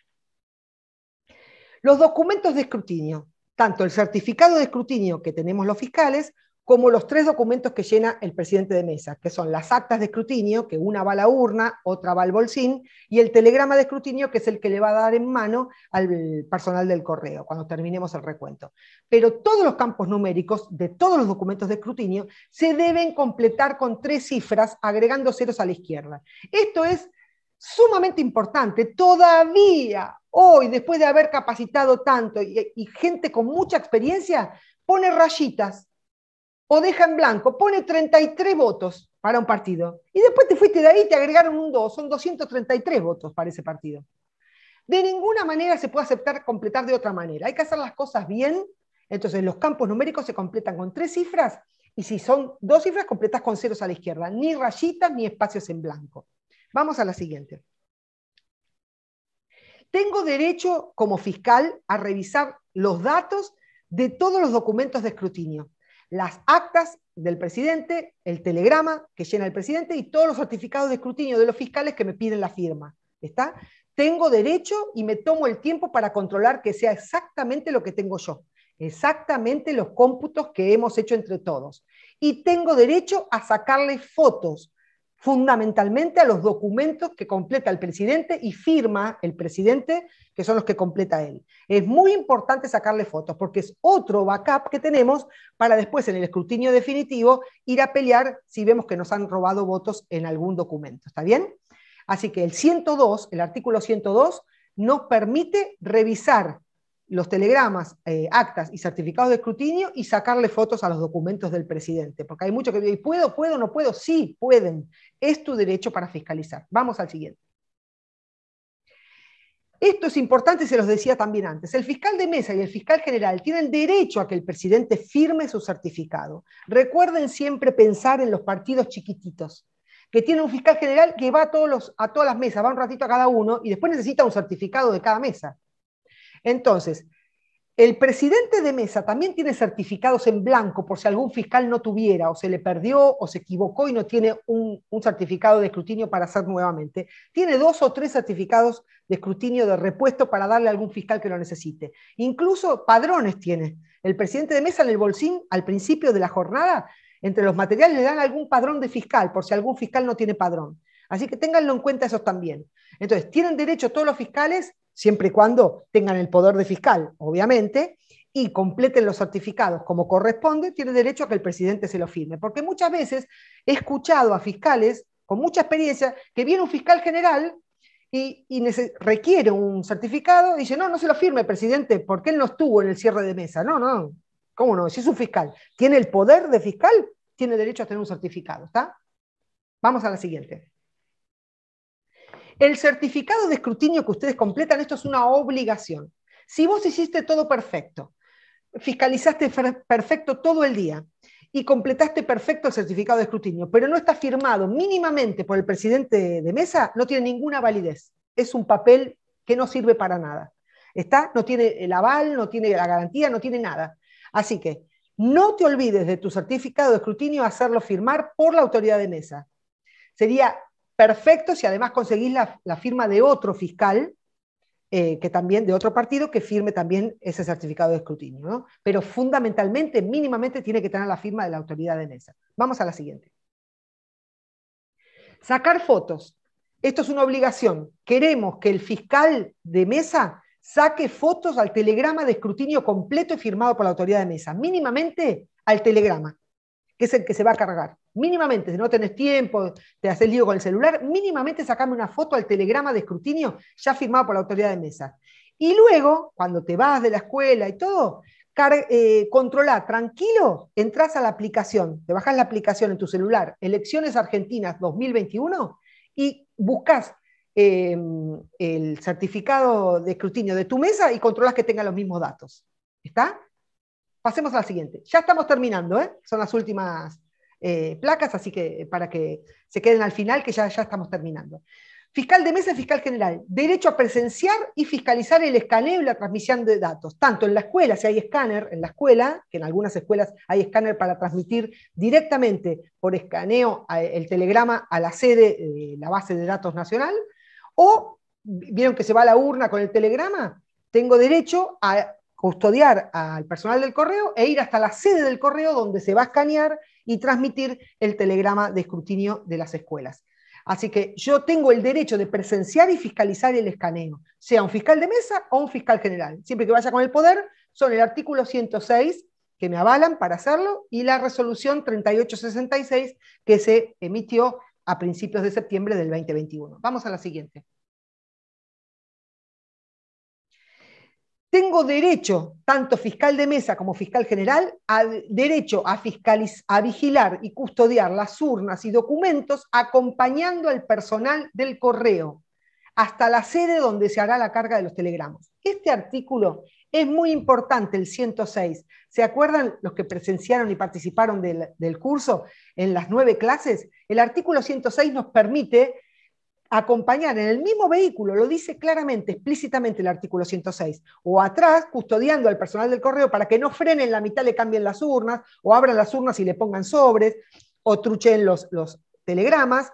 Los documentos de escrutinio, tanto el certificado de escrutinio que tenemos los fiscales como los tres documentos que llena el presidente de mesa, que son las actas de escrutinio, que una va a la urna, otra va al bolsín, y el telegrama de escrutinio, que es el que le va a dar en mano al personal del correo cuando terminemos el recuento. Pero todos los campos numéricos de todos los documentos de escrutinio se deben completar con tres cifras agregando ceros a la izquierda. Esto es sumamente importante. Todavía hoy, después de haber capacitado tanto y, gente con mucha experiencia, pone rayitas o deja en blanco, pone 33 votos para un partido. Y después te fuiste de ahí y te agregaron un 2, son 233 votos para ese partido. De ninguna manera se puede aceptar completar de otra manera. Hay que hacer las cosas bien. Entonces, los campos numéricos se completan con tres cifras y si son dos cifras, completas con ceros a la izquierda. Ni rayitas ni espacios en blanco. Vamos a la siguiente. Tengo derecho como fiscal a revisar los datos de todos los documentos de escrutinio las actas del presidente, el telegrama que llena el presidente y todos los certificados de escrutinio de los fiscales que me piden la firma. ¿Está? Tengo derecho y me tomo el tiempo para controlar que sea exactamente lo que tengo yo, exactamente los cómputos que hemos hecho entre todos. Y tengo derecho a sacarle fotos fundamentalmente a los documentos que completa el presidente y firma el presidente, que son los que completa él. Es muy importante sacarle fotos porque es otro backup que tenemos para después en el escrutinio definitivo ir a pelear si vemos que nos han robado votos en algún documento. ¿Está bien? Así que el 102, el artículo 102, nos permite revisar los telegramas, eh, actas y certificados de escrutinio y sacarle fotos a los documentos del presidente, porque hay mucho que ¿y puedo, puedo, no puedo? Sí, pueden. Es tu derecho para fiscalizar. Vamos al siguiente. Esto es importante, se los decía también antes. El fiscal de mesa y el fiscal general tienen derecho a que el presidente firme su certificado. Recuerden siempre pensar en los partidos chiquititos, que tiene un fiscal general que va a todas las mesas, va un ratito a cada uno y después necesita un certificado de cada mesa. Entonces, el presidente de mesa también tiene certificados en blanco por si algún fiscal no tuviera o se le perdió o se equivocó y no tiene un, certificado de escrutinio para hacer nuevamente. Tiene dos o tres certificados de escrutinio de repuesto para darle a algún fiscal que lo necesite. Incluso padrones tiene. El presidente de mesa en el bolsín al principio de la jornada, entre los materiales le dan algún padrón de fiscal por si algún fiscal no tiene padrón. Así que ténganlo en cuenta eso también. Entonces, tienen derecho todos los fiscales siempre y cuando tengan el poder de fiscal, obviamente, y completen los certificados como corresponde, tiene derecho a que el presidente se lo firme. Porque muchas veces he escuchado a fiscales con mucha experiencia que viene un fiscal general y, requiere un certificado y dice, no, no se lo firme, presidente, porque él no estuvo en el cierre de mesa. No, no, ¿cómo no? Si es un fiscal, tiene el poder de fiscal, tiene derecho a tener un certificado, ¿está? Vamos a la siguiente. El certificado de escrutinio que ustedes completan, esto es una obligación. Si vos hiciste todo perfecto, fiscalizaste perfecto todo el día y completaste perfecto el certificado de escrutinio, pero no está firmado mínimamente por el presidente de mesa, no tiene ninguna validez. Es un papel que no sirve para nada. Está, no tiene el aval, no tiene la garantía, no tiene nada. Así que no te olvides de tu certificado de escrutinio hacerlo firmar por la autoridad de mesa. Sería perfecto si además conseguís la, firma de otro fiscal, eh, que también, de otro partido, que firme también ese certificado de escrutinio. Pero fundamentalmente, mínimamente, tiene que tener la firma de la autoridad de mesa. Vamos a la siguiente. Sacar fotos. Esto es una obligación. Queremos que el fiscal de mesa saque fotos al telegrama de escrutinio completo y firmado por la autoridad de mesa. Mínimamente al telegrama, que es el que se va a cargar. Mínimamente, si no tenés tiempo, te haces lío con el celular, mínimamente sacame una foto al telegrama de escrutinio ya firmado por la autoridad de mesa. Y luego, cuando te vas de la escuela y todo, eh, controla, tranquilo, entras a la aplicación, te bajas la aplicación en tu celular, Elecciones Argentinas 2021, y buscas em, el certificado de escrutinio de tu mesa y controlas que tenga los mismos datos. ¿Está? Pasemos a la siguiente. Ya estamos terminando, ¿eh? Son las últimas eh, placas, así que eh, para que se queden al final, que ya, ya estamos terminando. Fiscal de mesa, fiscal general, derecho a presenciar y fiscalizar el escaneo y la transmisión de datos, tanto en la escuela, si hay escáner en la escuela, que en algunas escuelas hay escáner para transmitir directamente por escaneo eh, el telegrama a la sede, de la base de datos nacional, o vieron que se va a la urna con el telegrama, tengo derecho a custodiar al personal del correo e ir hasta la sede del correo donde se va a escanear y transmitir el telegrama de escrutinio de las escuelas. Así que yo tengo el derecho de presenciar y fiscalizar el escaneo, sea un fiscal de mesa o un fiscal general. Siempre que vaya con el poder, son el artículo 106 que me avalan para hacerlo y la resolución 3866 que se emitió a principios de septiembre del 2021. Vamos a la siguiente. tengo derecho, tanto fiscal de mesa como fiscal general, a derecho a, a vigilar y custodiar las urnas y documentos acompañando al personal del correo hasta la sede donde se hará la carga de los telegramos. Este artículo es muy importante, el 106. ¿Se acuerdan los que presenciaron y participaron del, del curso en las nueve clases? El artículo 106 nos permite acompañar en el mismo vehículo, lo dice claramente, explícitamente el artículo 106, o atrás, custodiando al personal del correo para que no frenen la mitad, le cambien las urnas, o abran las urnas y le pongan sobres, o truchen los, los telegramas.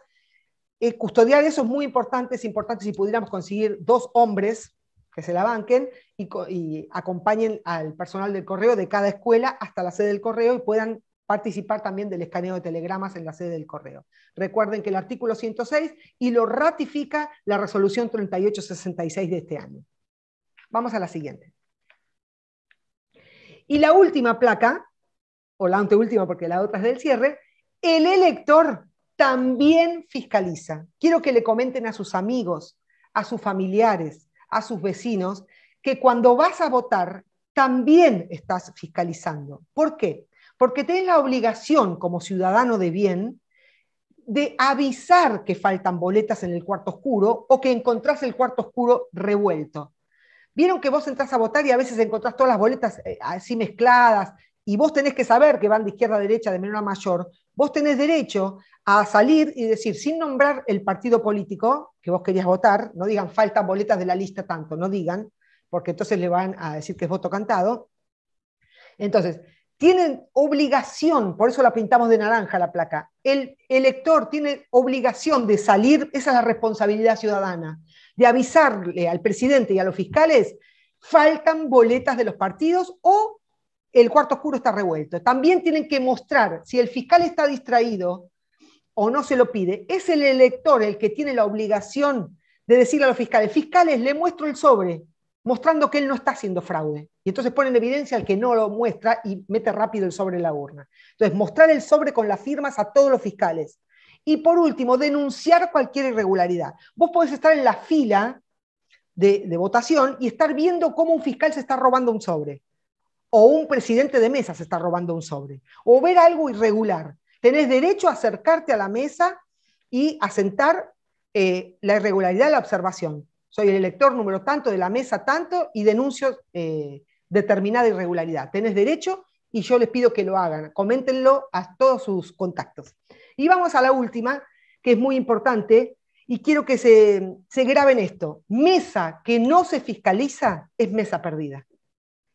Eh, custodiar eso es muy importante, es importante si pudiéramos conseguir dos hombres que se la banquen y acompañen al personal del correo de cada escuela hasta la sede del correo y puedan participar también del escaneo de telegramas en la sede del correo. Recuerden que el artículo 106 y lo ratifica la resolución 3866 de este año. Vamos a la siguiente. Y la última placa, o la anteúltima porque la otra es del cierre, el elector también fiscaliza. Quiero que le comenten a sus amigos, a sus familiares, a sus vecinos, que cuando vas a votar también estás fiscalizando. ¿Por qué? porque tenés la obligación como ciudadano de bien de avisar que faltan boletas en el cuarto oscuro o que encontrás el cuarto oscuro revuelto. Vieron que vos entrás a votar y a veces encontrás todas las boletas eh, así mezcladas y vos tenés que saber que van de izquierda a derecha, de menor a mayor. Vos tenés derecho a salir y decir, sin nombrar el partido político que vos querías votar, no digan faltan boletas de la lista tanto, no digan, porque entonces le van a decir que es voto cantado. Entonces, tienen obligación, por eso la pintamos de naranja la placa, el elector tiene obligación de salir, esa es la responsabilidad ciudadana, de avisarle al presidente y a los fiscales, faltan boletas de los partidos o el cuarto oscuro está revuelto. También tienen que mostrar si el fiscal está distraído o no se lo pide. Es el elector el que tiene la obligación de decirle a los fiscales, fiscales, le muestro el sobre, mostrando que él no está haciendo fraude. Y entonces pone en evidencia al que no lo muestra y mete rápido el sobre en la urna. Entonces, mostrar el sobre con las firmas a todos los fiscales. Y por último, denunciar cualquier irregularidad. Vos podés estar en la fila de, votación y estar viendo cómo un fiscal se está robando un sobre. O un presidente de mesa se está robando un sobre. O ver algo irregular. Tenés derecho a acercarte a la mesa y asentar eh, la irregularidad de la observación soy el elector número tanto, de la mesa tanto, y denuncio eh, determinada irregularidad. Tenés derecho y yo les pido que lo hagan. Coméntenlo a todos sus contactos. Y vamos a la última, que es muy importante, y quiero que se, se graben esto. Mesa que no se fiscaliza es mesa perdida.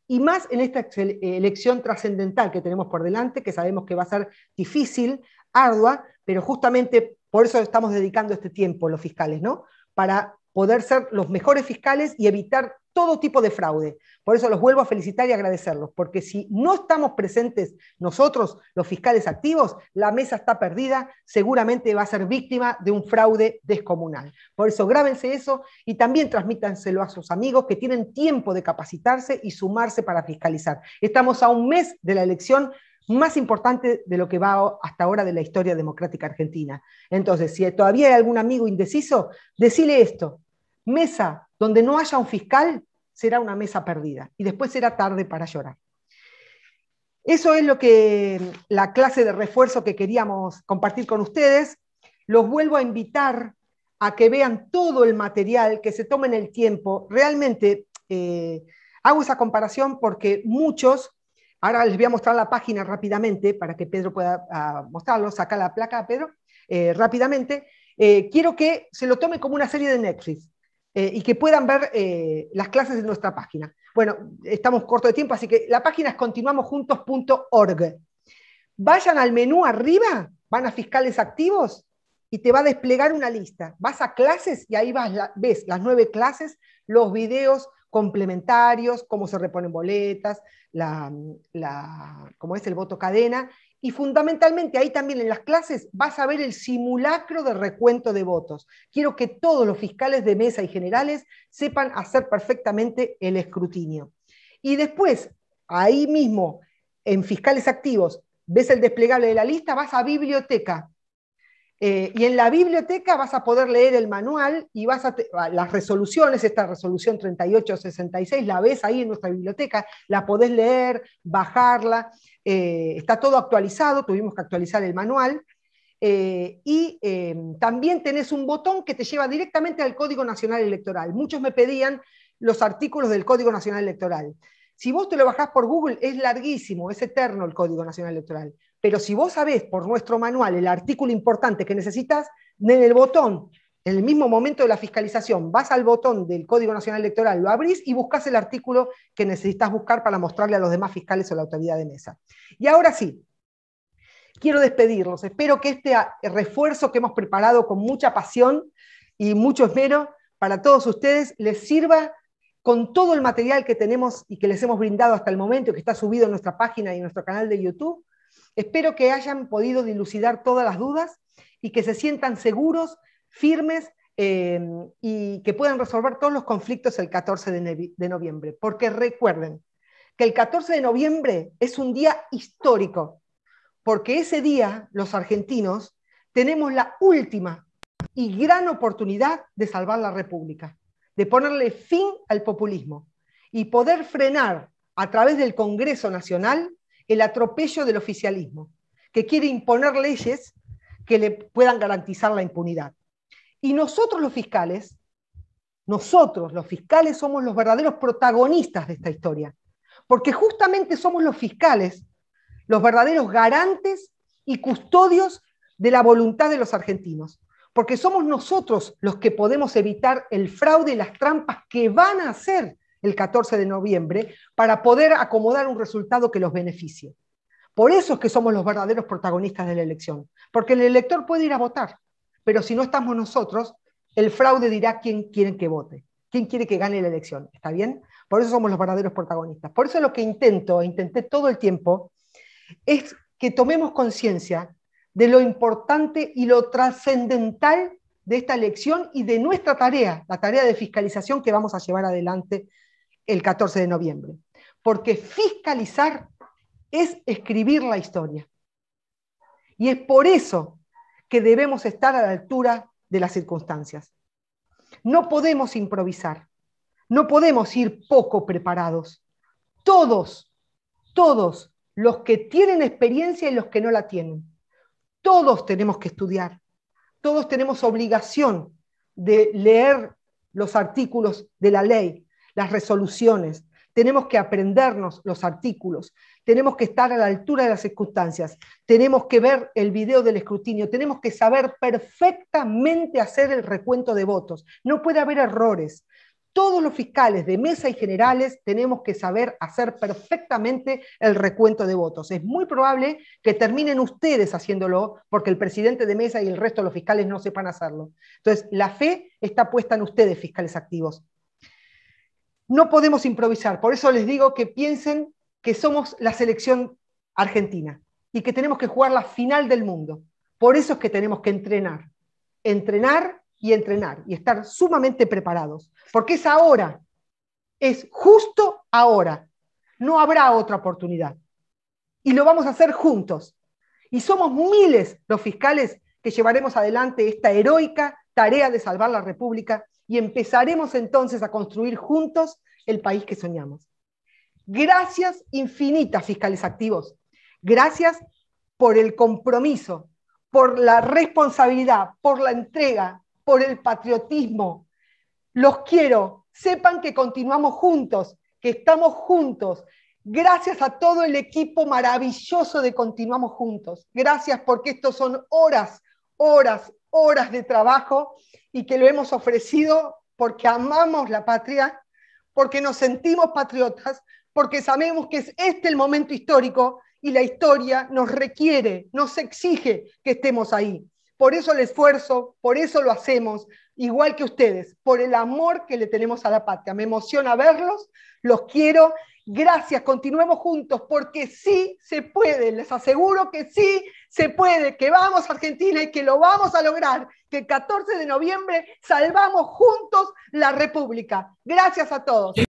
Y más en esta elección trascendental que tenemos por delante, que sabemos que va a ser difícil, ardua, pero justamente por eso estamos dedicando este tiempo los fiscales, ¿no? Para poder ser los mejores fiscales y evitar todo tipo de fraude. Por eso los vuelvo a felicitar y agradecerlos, porque si no estamos presentes nosotros, los fiscales activos, la mesa está perdida, seguramente va a ser víctima de un fraude descomunal. Por eso grábense eso y también transmítanselo a sus amigos que tienen tiempo de capacitarse y sumarse para fiscalizar. Estamos a un mes de la elección más importante de lo que va hasta ahora de la historia democrática argentina. Entonces, si todavía hay algún amigo indeciso, decile esto, Mesa donde no haya un fiscal será una mesa perdida y después será tarde para llorar. Eso es lo que la clase de refuerzo que queríamos compartir con ustedes. Los vuelvo a invitar a que vean todo el material, que se en el tiempo. Realmente eh, hago esa comparación porque muchos, ahora les voy a mostrar la página rápidamente para que Pedro pueda ah, mostrarlo, saca la placa, Pedro, eh, rápidamente. Eh, quiero que se lo tome como una serie de Netflix. Eh, y que puedan ver eh, las clases en nuestra página. Bueno, estamos corto de tiempo, así que la página es continuamosjuntos.org. Vayan al menú arriba, van a fiscales activos y te va a desplegar una lista. Vas a clases y ahí vas ves las nueve clases, los videos complementarios, cómo se reponen boletas, la, cómo es el voto cadena y fundamentalmente ahí también en las clases vas a ver el simulacro de recuento de votos. Quiero que todos los fiscales de mesa y generales sepan hacer perfectamente el escrutinio. Y después, ahí mismo, en fiscales activos, ves el desplegable de la lista, vas a biblioteca eh, y en la biblioteca vas a poder leer el manual y vas a las resoluciones, esta resolución 3866, la ves ahí en nuestra biblioteca, la podés leer, bajarla, eh, está todo actualizado, tuvimos que actualizar el manual. Eh, y em, también tenés un botón que te lleva directamente al Código Nacional Electoral. Muchos me pedían los artículos del Código Nacional Electoral. Si vos te lo bajás por Google, es larguísimo, es eterno el Código Nacional Electoral. Pero si vos sabés por nuestro manual el artículo importante que necesitas, en el botón, en el mismo momento de la fiscalización, vas al botón del Código Nacional Electoral, lo abrís y buscas el artículo que necesitas buscar para mostrarle a los demás fiscales o la autoridad de mesa. Y ahora sí, quiero despedirlos. Espero que este refuerzo que hemos preparado con mucha pasión y mucho esmero para todos ustedes les sirva con todo el material que tenemos y que les hemos brindado hasta el momento, que está subido en nuestra página y en nuestro canal de YouTube, Espero que hayan podido dilucidar todas las dudas y que se sientan seguros, firmes eh, y que puedan resolver todos los conflictos el 14 de noviembre. Porque recuerden que el 14 de noviembre es un día histórico, porque ese día los argentinos tenemos la última y gran oportunidad de salvar la República, de ponerle fin al populismo y poder frenar a través del Congreso Nacional el atropello del oficialismo, que quiere imponer leyes que le puedan garantizar la impunidad. Y nosotros los fiscales, nosotros los fiscales somos los verdaderos protagonistas de esta historia, porque justamente somos los fiscales los verdaderos garantes y custodios de la voluntad de los argentinos, porque somos nosotros los que podemos evitar el fraude y las trampas que van a hacer el 14 de noviembre, para poder acomodar un resultado que los beneficie. Por eso es que somos los verdaderos protagonistas de la elección, porque el elector puede ir a votar, pero si no estamos nosotros, el fraude dirá quién quiere que vote, quién quiere que gane la elección, ¿está bien? Por eso somos los verdaderos protagonistas. Por eso lo que intento, intenté todo el tiempo, es que tomemos conciencia de lo importante y lo trascendental de esta elección y de nuestra tarea, la tarea de fiscalización que vamos a llevar adelante el 14 de noviembre. Porque fiscalizar es escribir la historia. Y es por eso que debemos estar a la altura de las circunstancias. No podemos improvisar, no podemos ir poco preparados. Todos, todos, los que tienen experiencia y los que no la tienen, todos tenemos que estudiar, todos tenemos obligación de leer los artículos de la ley, las resoluciones, tenemos que aprendernos los artículos, tenemos que estar a la altura de las circunstancias, tenemos que ver el video del escrutinio, tenemos que saber perfectamente hacer el recuento de votos, no puede haber errores. Todos los fiscales de mesa y generales tenemos que saber hacer perfectamente el recuento de votos. Es muy probable que terminen ustedes haciéndolo porque el presidente de mesa y el resto de los fiscales no sepan hacerlo. Entonces, la fe está puesta en ustedes, fiscales activos. No podemos improvisar, por eso les digo que piensen que somos la selección argentina y que tenemos que jugar la final del mundo. Por eso es que tenemos que entrenar, entrenar y entrenar y estar sumamente preparados, porque es ahora, es justo ahora, no habrá otra oportunidad. Y lo vamos a hacer juntos. Y somos miles los fiscales que llevaremos adelante esta heroica tarea de salvar la República y empezaremos entonces a construir juntos el país que soñamos. Gracias infinitas, fiscales activos. Gracias por el compromiso, por la responsabilidad, por la entrega, por el patriotismo. Los quiero. Sepan que continuamos juntos, que estamos juntos. Gracias a todo el equipo maravilloso de Continuamos Juntos. Gracias porque estos son horas, horas, horas de trabajo y que lo hemos ofrecido porque amamos la patria, porque nos sentimos patriotas, porque sabemos que es este el momento histórico y la historia nos requiere, nos exige que estemos ahí. Por eso el esfuerzo, por eso lo hacemos, igual que ustedes, por el amor que le tenemos a la patria. Me emociona verlos, los quiero Gracias, continuemos juntos porque sí se puede, les aseguro que sí se puede, que vamos a Argentina y que lo vamos a lograr, que el 14 de noviembre salvamos juntos la República. Gracias a todos.